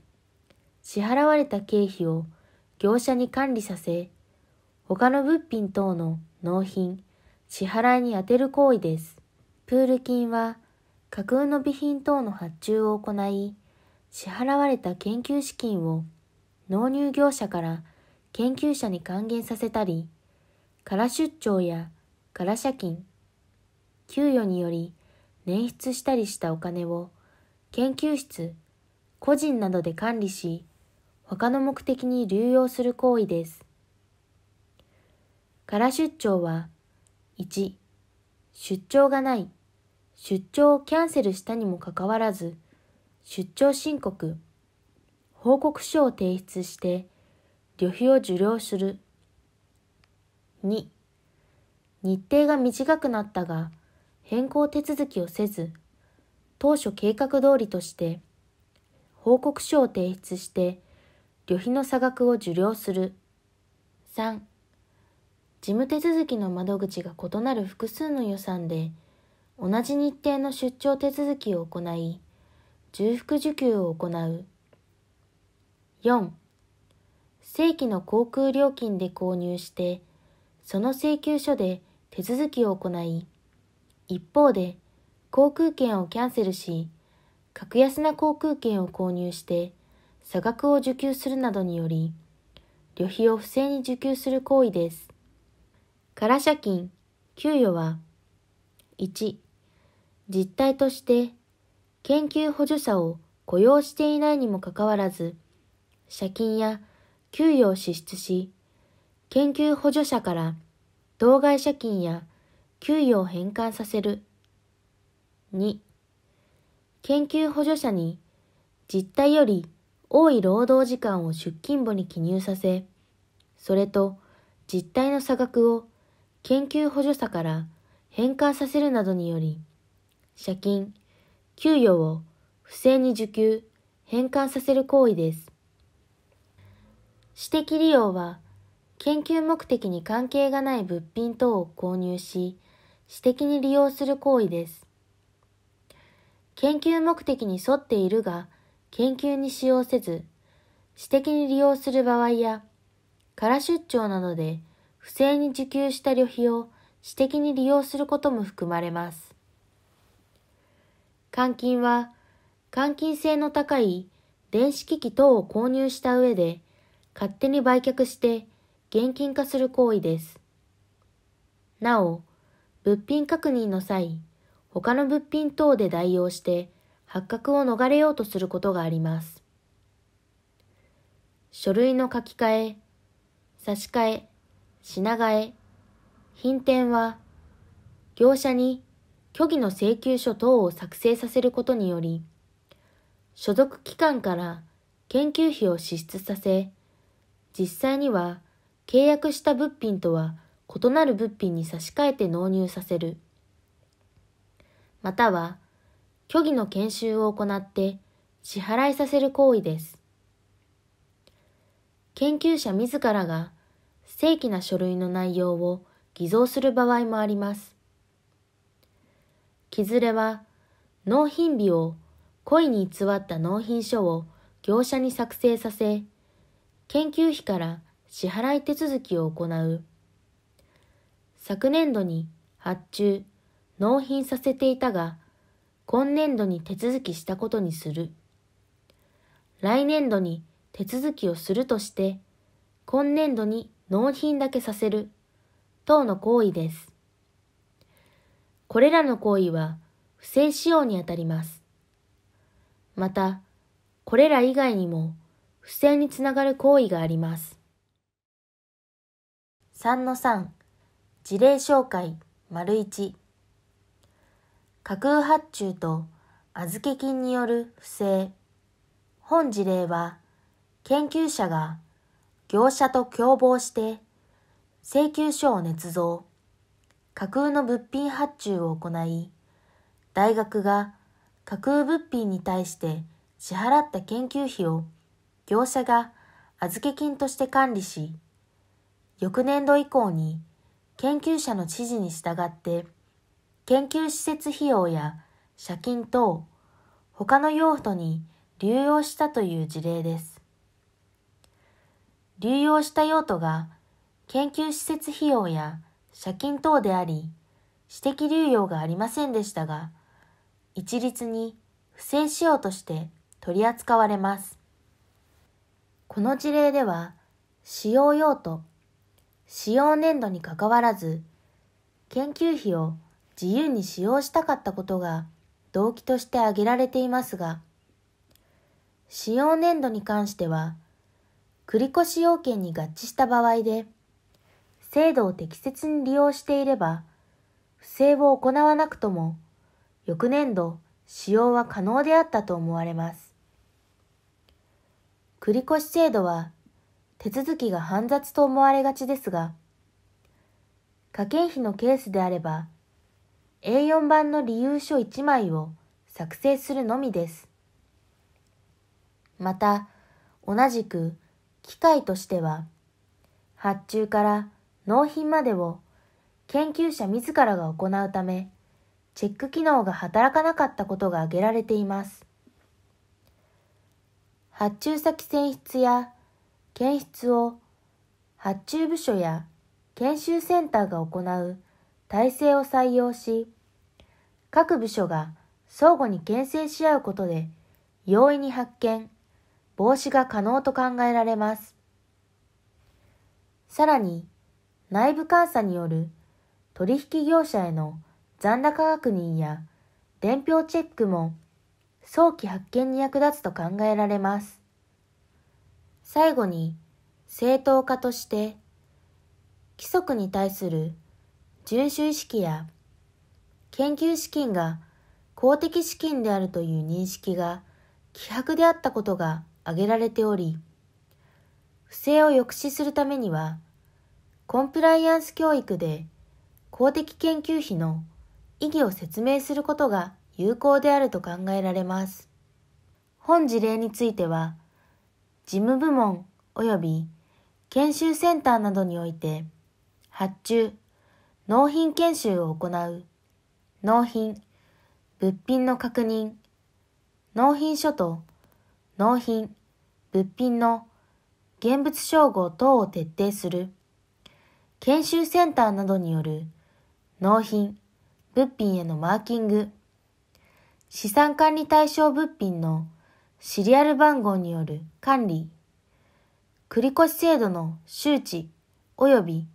支払われた経費を業者に管理させ、他の物品等の納品、支払いに充てる行為です。プール金は架空の備品等の発注を行い、支払われた研究資金を納入業者から研究者に還元させたり、空出張や空借金、給与により捻出したりしたお金を研究室、個人などで管理し、他の目的に流用する行為です。空出張は、1、出張がない。出張をキャンセルしたにもかかわらず、出張申告、報告書を提出して、旅費を受領する。2、日程が短くなったが、変更手続きをせず、当初計画通りとして、報告書を提出して、旅費の差額を受領する。3、事務手続きの窓口が異なる複数の予算で、同じ日程の出張手続きを行い、重複受給を行う。4. 正規の航空料金で購入して、その請求書で手続きを行い、一方で航空券をキャンセルし、格安な航空券を購入して、差額を受給するなどにより、旅費を不正に受給する行為です。空車金、給与は、1、実態として研究補助者を雇用していないにもかかわらず、借金や給与を支出し、研究補助者から当該借金や給与を返還させる。2. 研究補助者に実態より多い労働時間を出勤簿に記入させ、それと実態の差額を研究補助者から返還させるなどにより、借金、給与を不正に受給、返還させる行為です。私的利用は、研究目的に関係がない物品等を購入し、私的に利用する行為です。研究目的に沿っているが、研究に使用せず、私的に利用する場合や、空出張などで不正に受給した旅費を私的に利用することも含まれます。換金は、換金性の高い電子機器等を購入した上で、勝手に売却して現金化する行為です。なお、物品確認の際、他の物品等で代用して発覚を逃れようとすることがあります。書類の書き換え、差し替え、品替え、品店は、業者に虚偽の請求書等を作成させることにより、所属機関から研究費を支出させ、実際には契約した物品とは異なる物品に差し替えて納入させる。または、虚偽の研修を行って支払いさせる行為です。研究者自らが正規な書類の内容を偽造する場合もあります。木ずれは、納品日を故意に偽った納品書を業者に作成させ、研究費から支払い手続きを行う。昨年度に発注、納品させていたが、今年度に手続きしたことにする。来年度に手続きをするとして、今年度に納品だけさせる、等の行為です。これらの行為は不正使用にあたります。また、これら以外にも不正につながる行為があります。3-3事例紹介丸1架空発注と預け金による不正本事例は研究者が業者と共謀して請求書を捏造架空の物品発注を行い、大学が架空物品に対して支払った研究費を業者が預け金として管理し、翌年度以降に研究者の指示に従って研究施設費用や借金等他の用途に流用したという事例です。流用した用途が研究施設費用や借金等であり、私的流用がありませんでしたが、一律に不正使用として取り扱われます。この事例では、使用用途、使用年度にかかわらず、研究費を自由に使用したかったことが動機として挙げられていますが、使用年度に関しては、繰越要件に合致した場合で、制度を適切に利用していれば、不正を行わなくとも、翌年度使用は可能であったと思われます。繰越制度は、手続きが煩雑と思われがちですが、家計費のケースであれば、A4 版の理由書1枚を作成するのみです。また、同じく機械としては、発注から納品までを研究者自らが行うため、チェック機能が働かなかったことが挙げられています。発注先選出や検出を発注部署や研修センターが行う体制を採用し、各部署が相互に牽制し合うことで容易に発見、防止が可能と考えられます。さらに、内部監査による取引業者への残高確認や伝票チェックも早期発見に役立つと考えられます。最後に、正当化として、規則に対する遵守意識や研究資金が公的資金であるという認識が希薄であったことが挙げられており、不正を抑止するためには、コンプライアンス教育で公的研究費の意義を説明することが有効であると考えられます。本事例については、事務部門及び研修センターなどにおいて、発注、納品研修を行う、納品、物品の確認、納品書と納品、物品の現物照合等を徹底する。研修センターなどによる納品、物品へのマーキング、資産管理対象物品のシリアル番号による管理、繰越制度の周知及び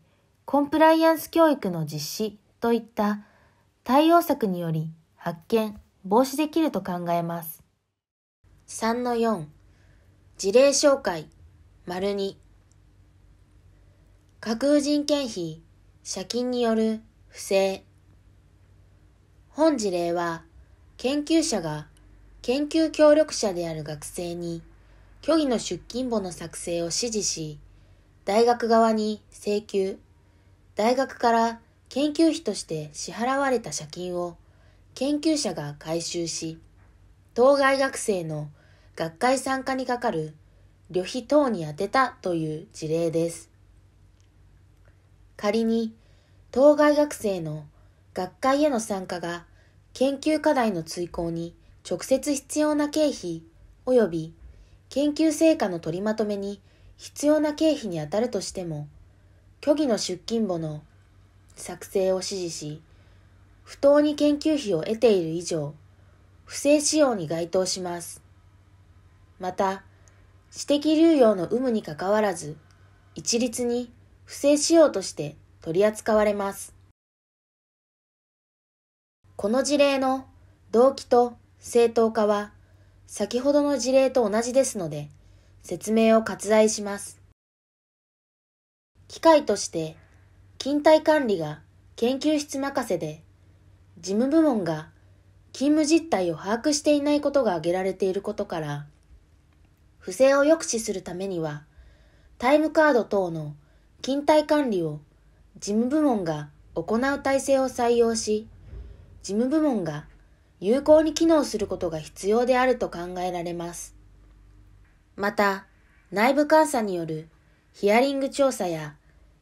コンプライアンス教育の実施といった対応策により発見、防止できると考えます。3-4事例紹介丸2架空人件費、借金による不正。本事例は、研究者が研究協力者である学生に虚偽の出勤簿の作成を指示し、大学側に請求、大学から研究費として支払われた借金を研究者が回収し、当該学生の学会参加にかかる旅費等に充てたという事例です。仮に当該学生の学会への参加が研究課題の追行に直接必要な経費及び研究成果の取りまとめに必要な経費にあたるとしても虚偽の出勤簿の作成を指示し不当に研究費を得ている以上不正使用に該当します。また、私的流用の有無にかかわらず、一律に不正使用として取り扱われます。この事例の動機と正当化は先ほどの事例と同じですので説明を割愛します。機械として勤怠管理が研究室任せで事務部門が勤務実態を把握していないことが挙げられていることから不正を抑止するためにはタイムカード等の勤怠管理を事務部門が行う体制を採用し、事務部門が有効に機能することが必要であると考えられます。また、内部監査によるヒアリング調査や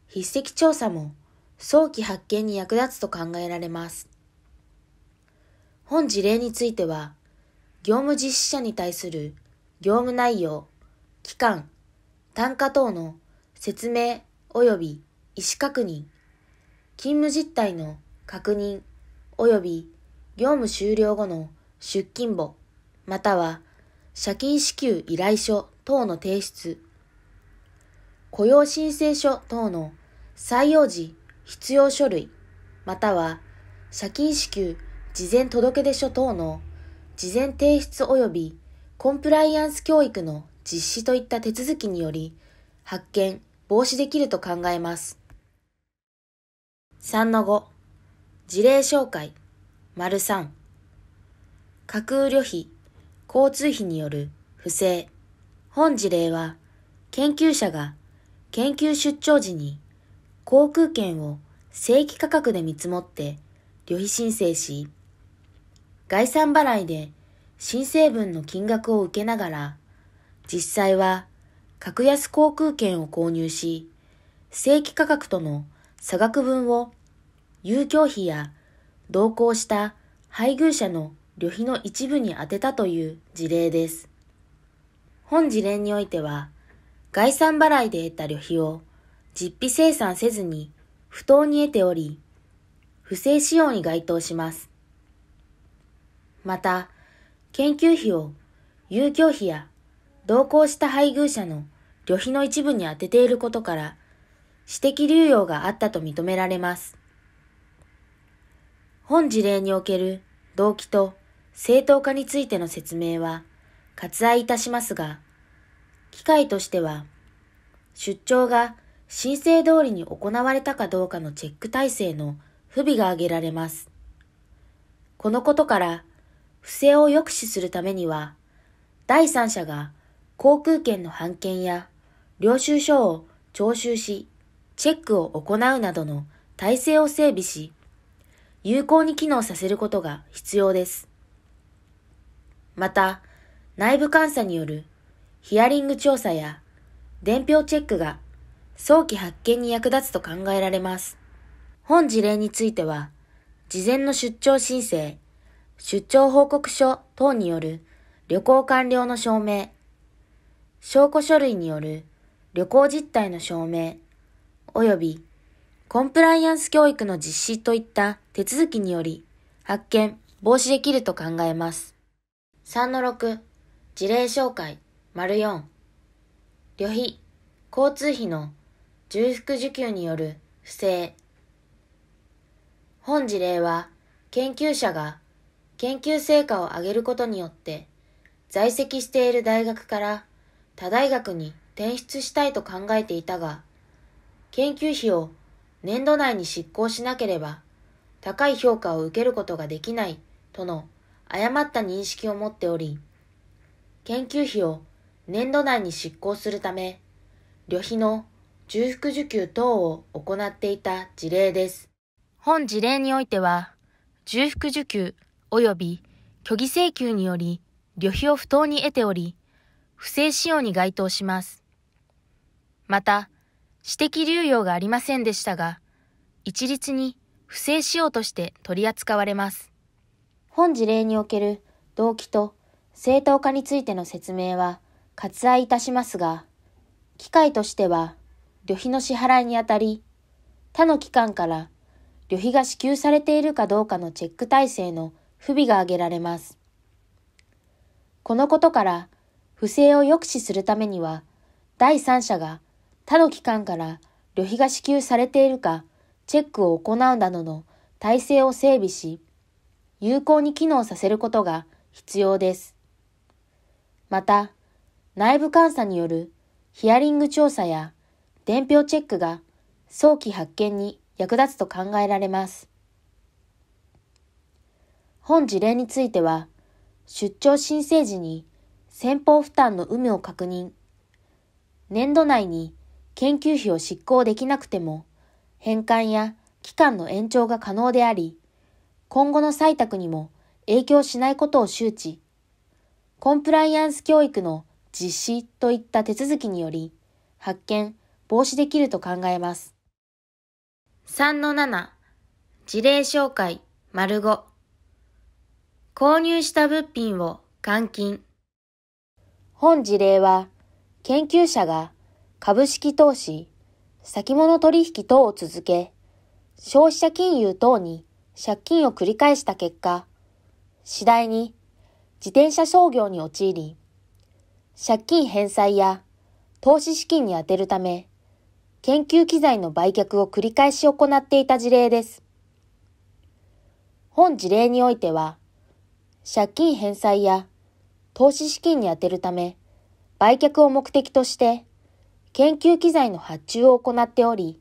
筆跡調査も早期発見に役立つと考えられます。本事例については、業務実施者に対する業務内容、期間、単価等の説明、及び意思確認、勤務実態の確認及び業務終了後の出勤簿、または借金支給依頼書等の提出、雇用申請書等の採用時必要書類、または借金支給事前届出書等の事前提出及びコンプライアンス教育の実施といった手続きにより発見、防止できると考えます。3の5、事例紹介、丸3、架空旅費、交通費による不正。本事例は、研究者が研究出張時に航空券を正規価格で見積もって旅費申請し、概算払いで申請分の金額を受けながら、実際は格安航空券を購入し、正規価格との差額分を遊興費や同行した配偶者の旅費の一部に充てたという事例です。本事例においては、概算払いで得た旅費を実費生産せずに不当に得ており、不正使用に該当します。また、研究費を遊興費や同行した配偶者の旅費の一部に充てていることから、私的流用があったと認められます。本事例における動機と正当化についての説明は割愛いたしますが、機会としては、出張が申請通りに行われたかどうかのチェック体制の不備が挙げられます。このことから、不正を抑止するためには、第三者が航空券の判券や領収書を徴収し、チェックを行うなどの体制を整備し、有効に機能させることが必要です。また、内部監査によるヒアリング調査や伝票チェックが早期発見に役立つと考えられます。本事例については、事前の出張申請、出張報告書等による旅行完了の証明、証拠書類による旅行実態の証明、及びコンプライアンス教育の実施といった手続きにより発見、防止できると考えます。3-6事例紹介丸4旅費、交通費の重複受給による不正本事例は研究者が研究成果を上げることによって在籍している大学から他大学に転出したいと考えていたが、研究費を年度内に執行しなければ高い評価を受けることができないとの誤った認識を持っており、研究費を年度内に執行するため、旅費の重複受給等を行っていた事例です。本事例においては、重複受給及び虚偽請求により旅費を不当に得ており、不正使用に該当します。また、私的流用がありませんでしたが、一律に不正使用として取り扱われます。本事例における動機と正当化についての説明は割愛いたしますが、機会としては、旅費の支払いにあたり、他の機関から旅費が支給されているかどうかのチェック体制の不備が挙げられます。このことから、不正を抑止するためには、第三者が他の機関から旅費が支給されているかチェックを行うなどの体制を整備し、有効に機能させることが必要です。また、内部監査によるヒアリング調査や伝票チェックが早期発見に役立つと考えられます。本事例については、出張申請時に先方負担の有無を確認。年度内に研究費を執行できなくても、返還や期間の延長が可能であり、今後の採択にも影響しないことを周知。コンプライアンス教育の実施といった手続きにより、発見、防止できると考えます。3-7事例紹介丸5購入した物品を換金本事例は、研究者が株式投資、先物取引等を続け、消費者金融等に借金を繰り返した結果、次第に自転車商業に陥り、借金返済や投資資金に充てるため、研究機材の売却を繰り返し行っていた事例です。本事例においては、借金返済や投資資金に充てるため、売却を目的として、研究機材の発注を行っており、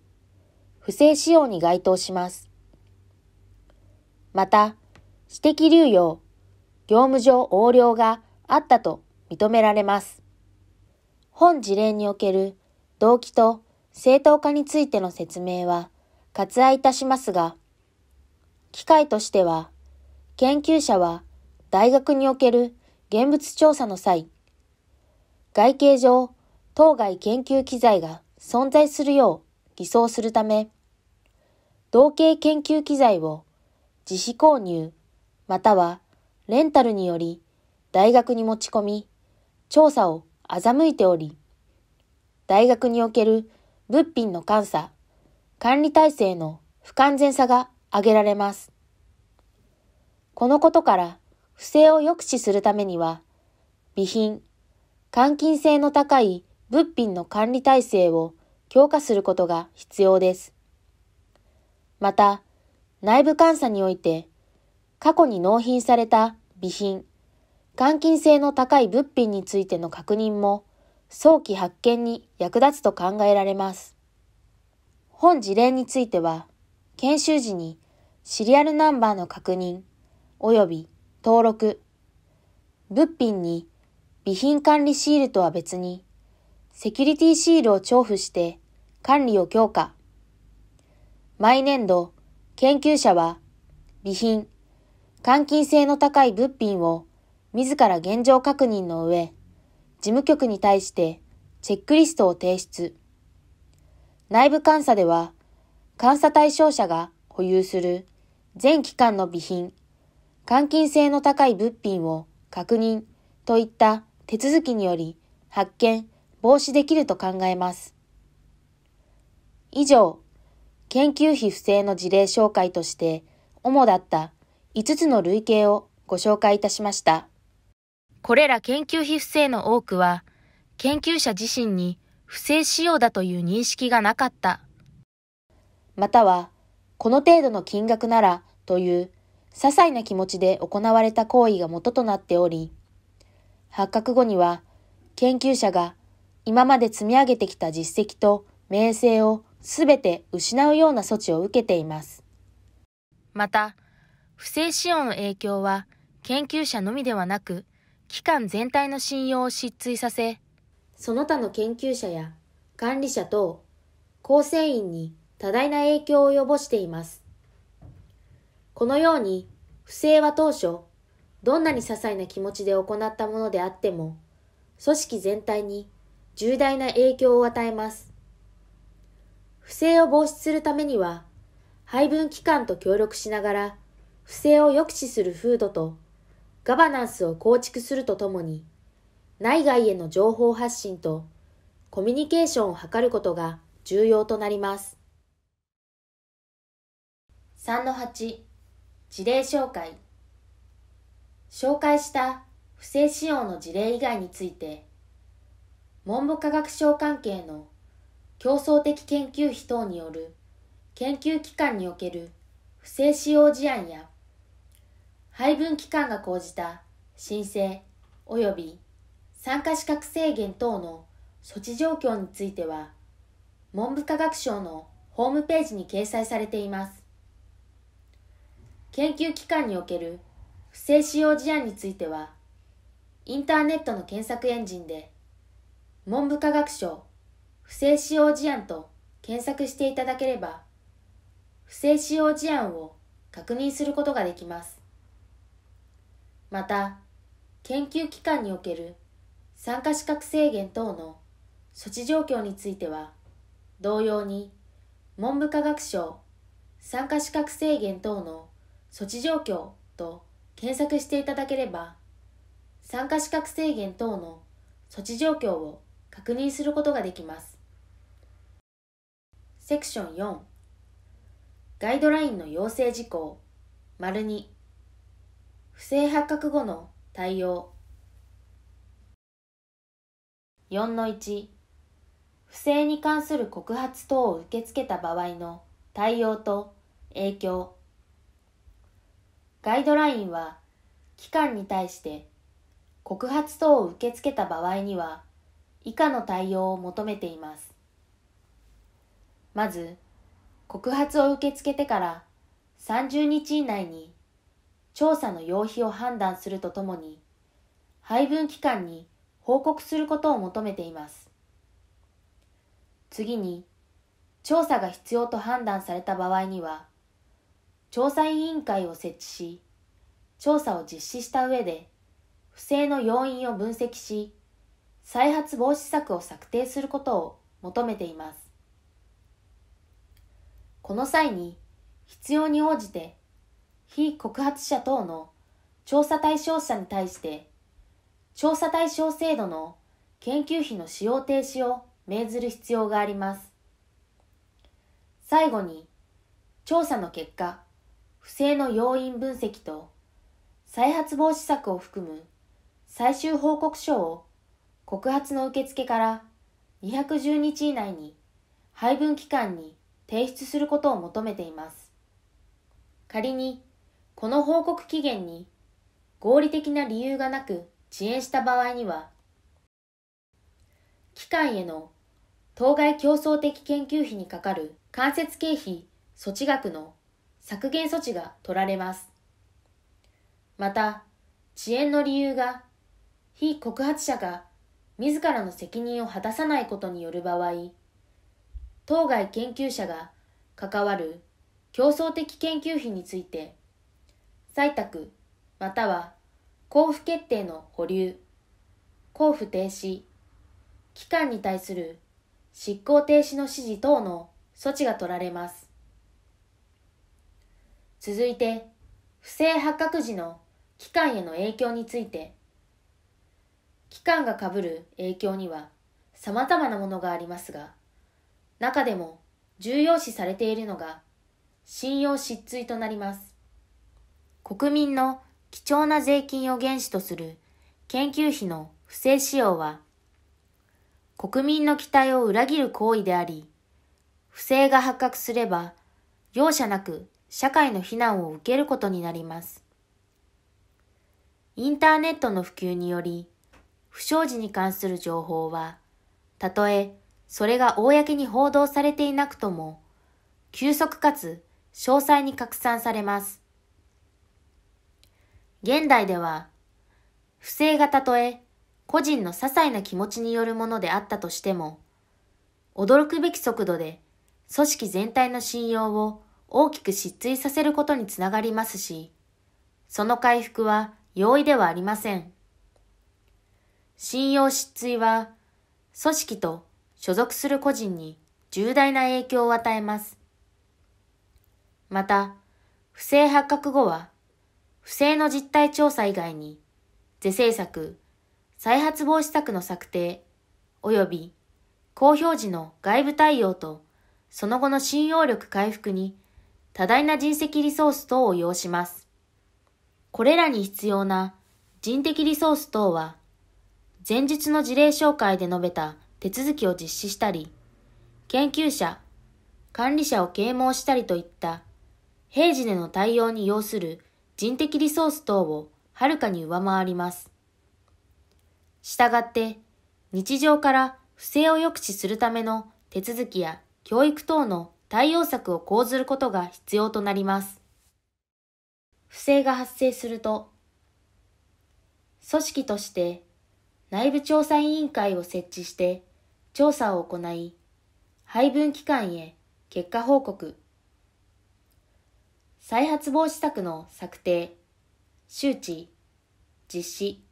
不正使用に該当します。また、私的流用、業務上横領があったと認められます。本事例における動機と正当化についての説明は割愛いたしますが、機会としては、研究者は大学における現物調査の際、外形上、当該研究機材が存在するよう偽装するため、同型研究機材を自費購入またはレンタルにより大学に持ち込み調査を欺いており、大学における物品の監査、管理体制の不完全さが挙げられます。このことから不正を抑止するためには、備品、換金性の高い物品の管理体制を強化することが必要です。また、内部監査において、過去に納品された備品、換金性の高い物品についての確認も、早期発見に役立つと考えられます。本事例については、研修時にシリアルナンバーの確認、及び登録。物品に備品管理シールとは別に、セキュリティシールを調布して管理を強化。毎年度、研究者は、備品、換金性の高い物品を自ら現状確認の上、事務局に対してチェックリストを提出。内部監査では、監査対象者が保有する全機関の備品、換金性の高い物品を確認といった手続きにより発見、防止できると考えます。以上、研究費不正の事例紹介として主だった5つの類型をご紹介いたしました。これら研究費不正の多くは、研究者自身に不正使用だという認識がなかった。または、この程度の金額ならという些細な気持ちで行われた行為が元となっており、発覚後には研究者が今まで積み上げてきた実績と名声を全て失うような措置を受けています。また、不正使用の影響は研究者のみではなく、機関全体の信用を失墜させ、その他の研究者や管理者等、構成員に多大な影響を及ぼしています。このように、不正は当初、どんなに些細な気持ちで行ったものであっても、組織全体に重大な影響を与えます。不正を防止するためには、配分機関と協力しながら、不正を抑止する風土と、ガバナンスを構築するとともに、内外への情報発信と、コミュニケーションを図ることが重要となります。3-8事例紹介紹介した不正使用の事例以外について文部科学省関係の競争的研究費等による研究機関における不正使用事案や配分機関が講じた申請及び参加資格制限等の措置状況については文部科学省のホームページに掲載されています。研究機関における不正使用事案については、インターネットの検索エンジンで、文部科学省不正使用事案と検索していただければ、不正使用事案を確認することができます。また、研究機関における参加資格制限等の措置状況については、同様に文部科学省参加資格制限等の措置状況と検索していただければ、参加資格制限等の措置状況を確認することができます。セクション4ガイドラインの要請事項丸2不正発覚後の対応4の1不正に関する告発等を受け付けた場合の対応と影響ガイドラインは、機関に対して告発等を受け付けた場合には、以下の対応を求めています。まず、告発を受け付けてから30日以内に調査の要否を判断するとともに、配分期間に報告することを求めています。次に、調査が必要と判断された場合には、調査委員会を設置し、調査を実施した上で、不正の要因を分析し、再発防止策を策定することを求めています。この際に、必要に応じて、非告発者等の調査対象者に対して、調査対象制度の研究費の使用停止を命ずる必要があります。最後に、調査の結果、不正の要因分析と再発防止策を含む最終報告書を告発の受付から210日以内に配分期間に提出することを求めています。仮にこの報告期限に合理的な理由がなく遅延した場合には、期間への当該競争的研究費にかかる間接経費措置額の削減措置が取られます。また、遅延の理由が被告発者が自らの責任を果たさないことによる場合、当該研究者が関わる競争的研究費について、採択または交付決定の保留、交付停止、期間に対する執行停止の指示等の措置が取られます。続いて、不正発覚時の期間への影響について、期間がかぶる影響には様々なものがありますが、中でも重要視されているのが、信用失墜となります。国民の貴重な税金を原資とする研究費の不正使用は、国民の期待を裏切る行為であり、不正が発覚すれば、容赦なく社会の非難を受けることになります。インターネットの普及により、不祥事に関する情報は、たとえそれが公に報道されていなくとも、急速かつ詳細に拡散されます。現代では、不正がたとえ個人の些細な気持ちによるものであったとしても、驚くべき速度で組織全体の信用を大きく失墜させることにつながりますし、その回復は容易ではありません。信用失墜は、組織と所属する個人に重大な影響を与えます。また、不正発覚後は、不正の実態調査以外に、是正策、再発防止策の策定、及び公表時の外部対応と、その後の信用力回復に多大な人的リソース等を要します。これらに必要な人的リソース等は、前述の事例紹介で述べた手続きを実施したり、研究者、管理者を啓蒙したりといった平時での対応に要する人的リソース等をはるかに上回ります。したがって、日常から不正を抑止するための手続きや教育等の対応策を講ずることが必要となります。不正が発生すると、組織として内部調査委員会を設置して調査を行い、配分機関へ結果報告、再発防止策の策定、周知、実施、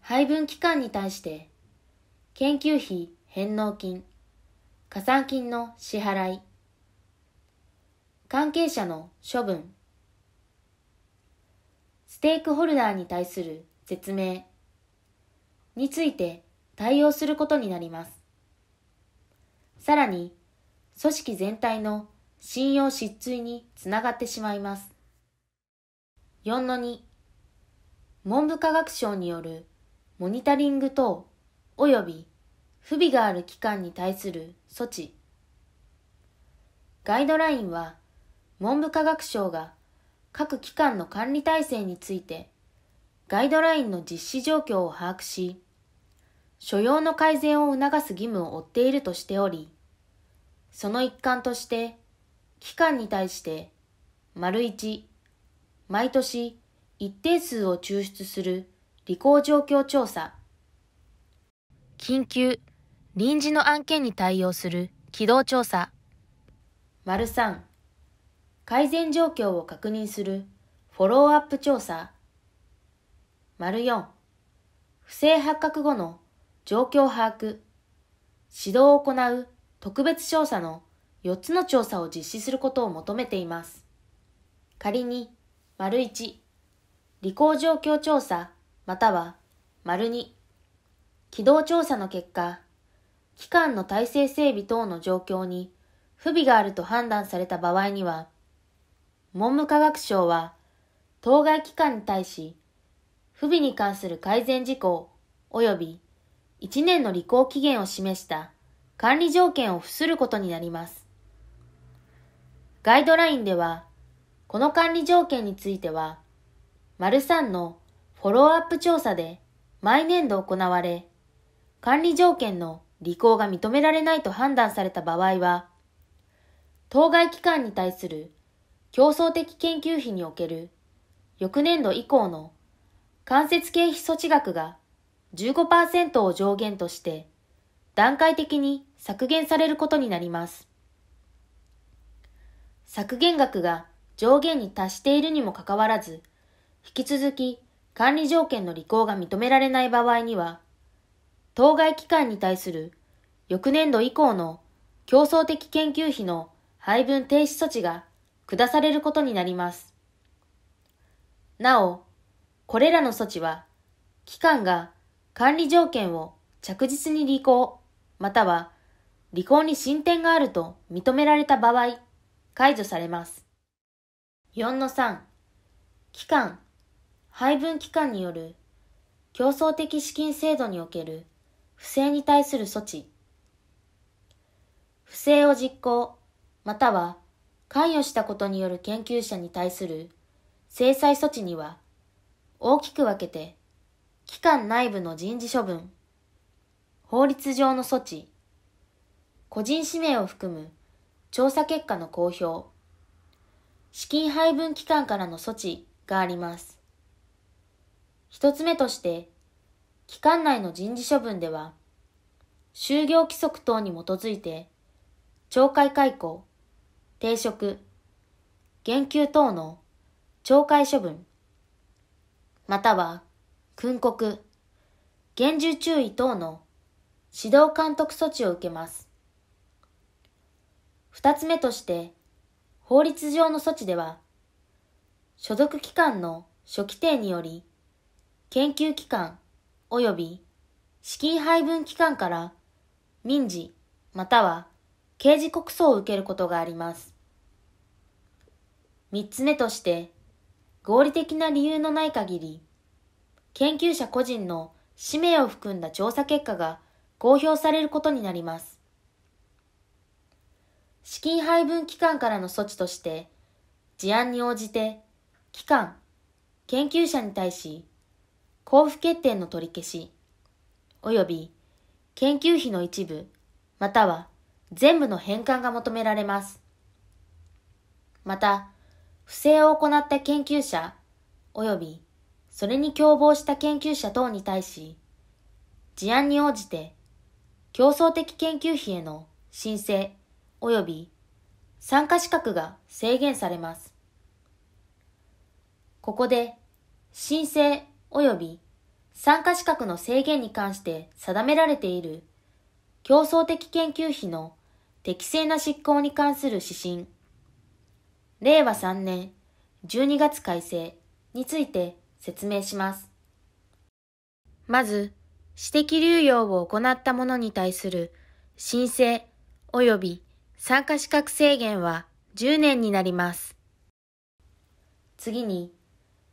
配分機関に対して研究費返納金、加算金の支払い、関係者の処分、ステークホルダーに対する説明について対応することになります。さらに、組織全体の信用失墜につながってしまいます。4の2、文部科学省によるモニタリング等及び不備がある機関に対する措置。ガイドラインは、文部科学省が各機関の管理体制について、ガイドラインの実施状況を把握し、所要の改善を促す義務を負っているとしており、その一環として、機関に対して、丸1、毎年一定数を抽出する履行状況調査、緊急臨時の案件に対応する機動調査。丸3、改善状況を確認するフォローアップ調査。丸4、不正発覚後の状況把握、指導を行う特別調査の4つの調査を実施することを求めています。仮に、丸1、履行状況調査または丸2、軌道調査の結果、機関の体制整備等の状況に不備があると判断された場合には、文部科学省は、当該機関に対し、不備に関する改善事項及び1年の履行期限を示した管理条件を付することになります。ガイドラインでは、この管理条件については、丸3のフォローアップ調査で毎年度行われ、管理条件の履行が認められないと判断された場合は、当該機関に対する競争的研究費における翌年度以降の間接経費措置額が15%を上限として段階的に削減されることになります。削減額が上限に達しているにもかかわらず、引き続き管理条件の履行が認められない場合には、当該機関に対する翌年度以降の競争的研究費の配分停止措置が下されることになります。なお、これらの措置は、機関が管理条件を着実に履行、または履行に進展があると認められた場合、解除されます。4の3、機関、配分機関による競争的資金制度における不正に対する措置。不正を実行、または関与したことによる研究者に対する制裁措置には、大きく分けて、機関内部の人事処分、法律上の措置、個人指名を含む調査結果の公表、資金配分機関からの措置があります。一つ目として、期間内の人事処分では、就業規則等に基づいて、懲戒解雇、停職、減給等の懲戒処分、または訓告、厳重注意等の指導監督措置を受けます。二つ目として、法律上の措置では、所属機関の初期定により、研究機関、及び資金配分機関から民事または刑事告訴を受けることがあります。三つ目として、合理的な理由のない限り、研究者個人の氏名を含んだ調査結果が公表されることになります。資金配分機関からの措置として、事案に応じて、機関、研究者に対し、交付決定の取り消し、及び研究費の一部、または全部の返還が求められます。また、不正を行った研究者、及びそれに共謀した研究者等に対し、事案に応じて競争的研究費への申請及び参加資格が制限されます。ここで申請及び参加資格の制限に関して定められている競争的研究費の適正な執行に関する指針、令和3年12月改正について説明します。まず、私的流用を行った者に対する申請及び参加資格制限は10年になります。次に、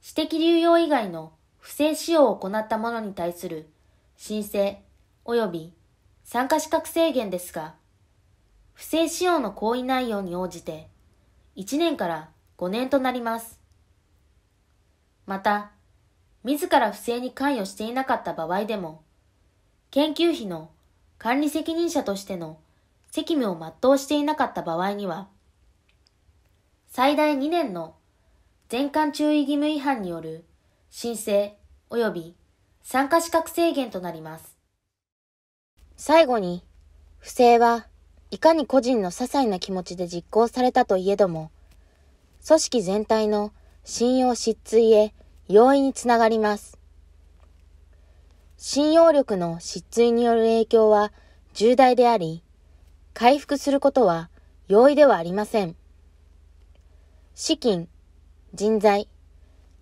私的流用以外の不正使用を行った者に対する申請及び参加資格制限ですが、不正使用の行為内容に応じて1年から5年となります。また、自ら不正に関与していなかった場合でも、研究費の管理責任者としての責務を全うしていなかった場合には、最大2年の全館注意義務違反による申請及び参加資格制限となります。最後に、不正はいかに個人の些細な気持ちで実行されたといえども、組織全体の信用失墜へ容易につながります。信用力の失墜による影響は重大であり、回復することは容易ではありません。資金、人材、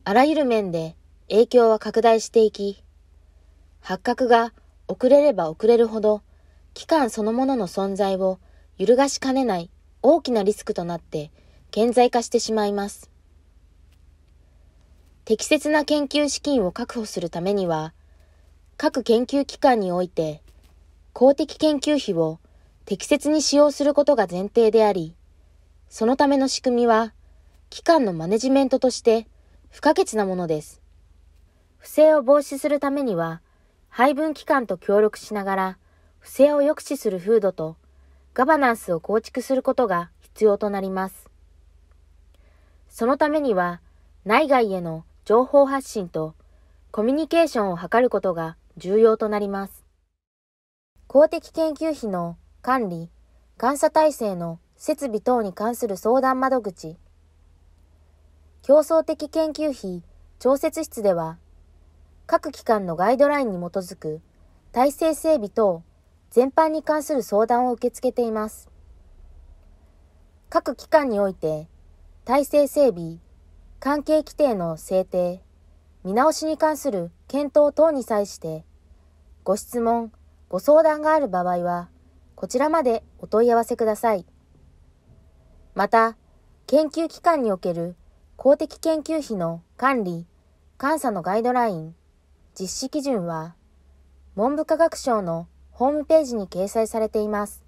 あらゆる面で影響は拡大していき、発覚が遅れれば遅れるほど、期間そのものの存在を揺るがしかねない大きなリスクとなって顕在化してしまいます。適切な研究資金を確保するためには、各研究機関において公的研究費を適切に使用することが前提であり、そのための仕組みは、機関のマネジメントとして不可欠なものです。不正を防止するためには、配分機関と協力しながら、不正を抑止する風土とガバナンスを構築することが必要となります。そのためには、内外への情報発信とコミュニケーションを図ることが重要となります。公的研究費の管理、監査体制の設備等に関する相談窓口、競争的研究費調節室では各機関のガイドラインに基づく体制整備等全般に関する相談を受け付けています。各機関において体制整備、関係規定の制定、見直しに関する検討等に際してご質問、ご相談がある場合はこちらまでお問い合わせください。また、研究機関における公的研究費の管理、監査のガイドライン、実施基準は文部科学省のホームページに掲載されています。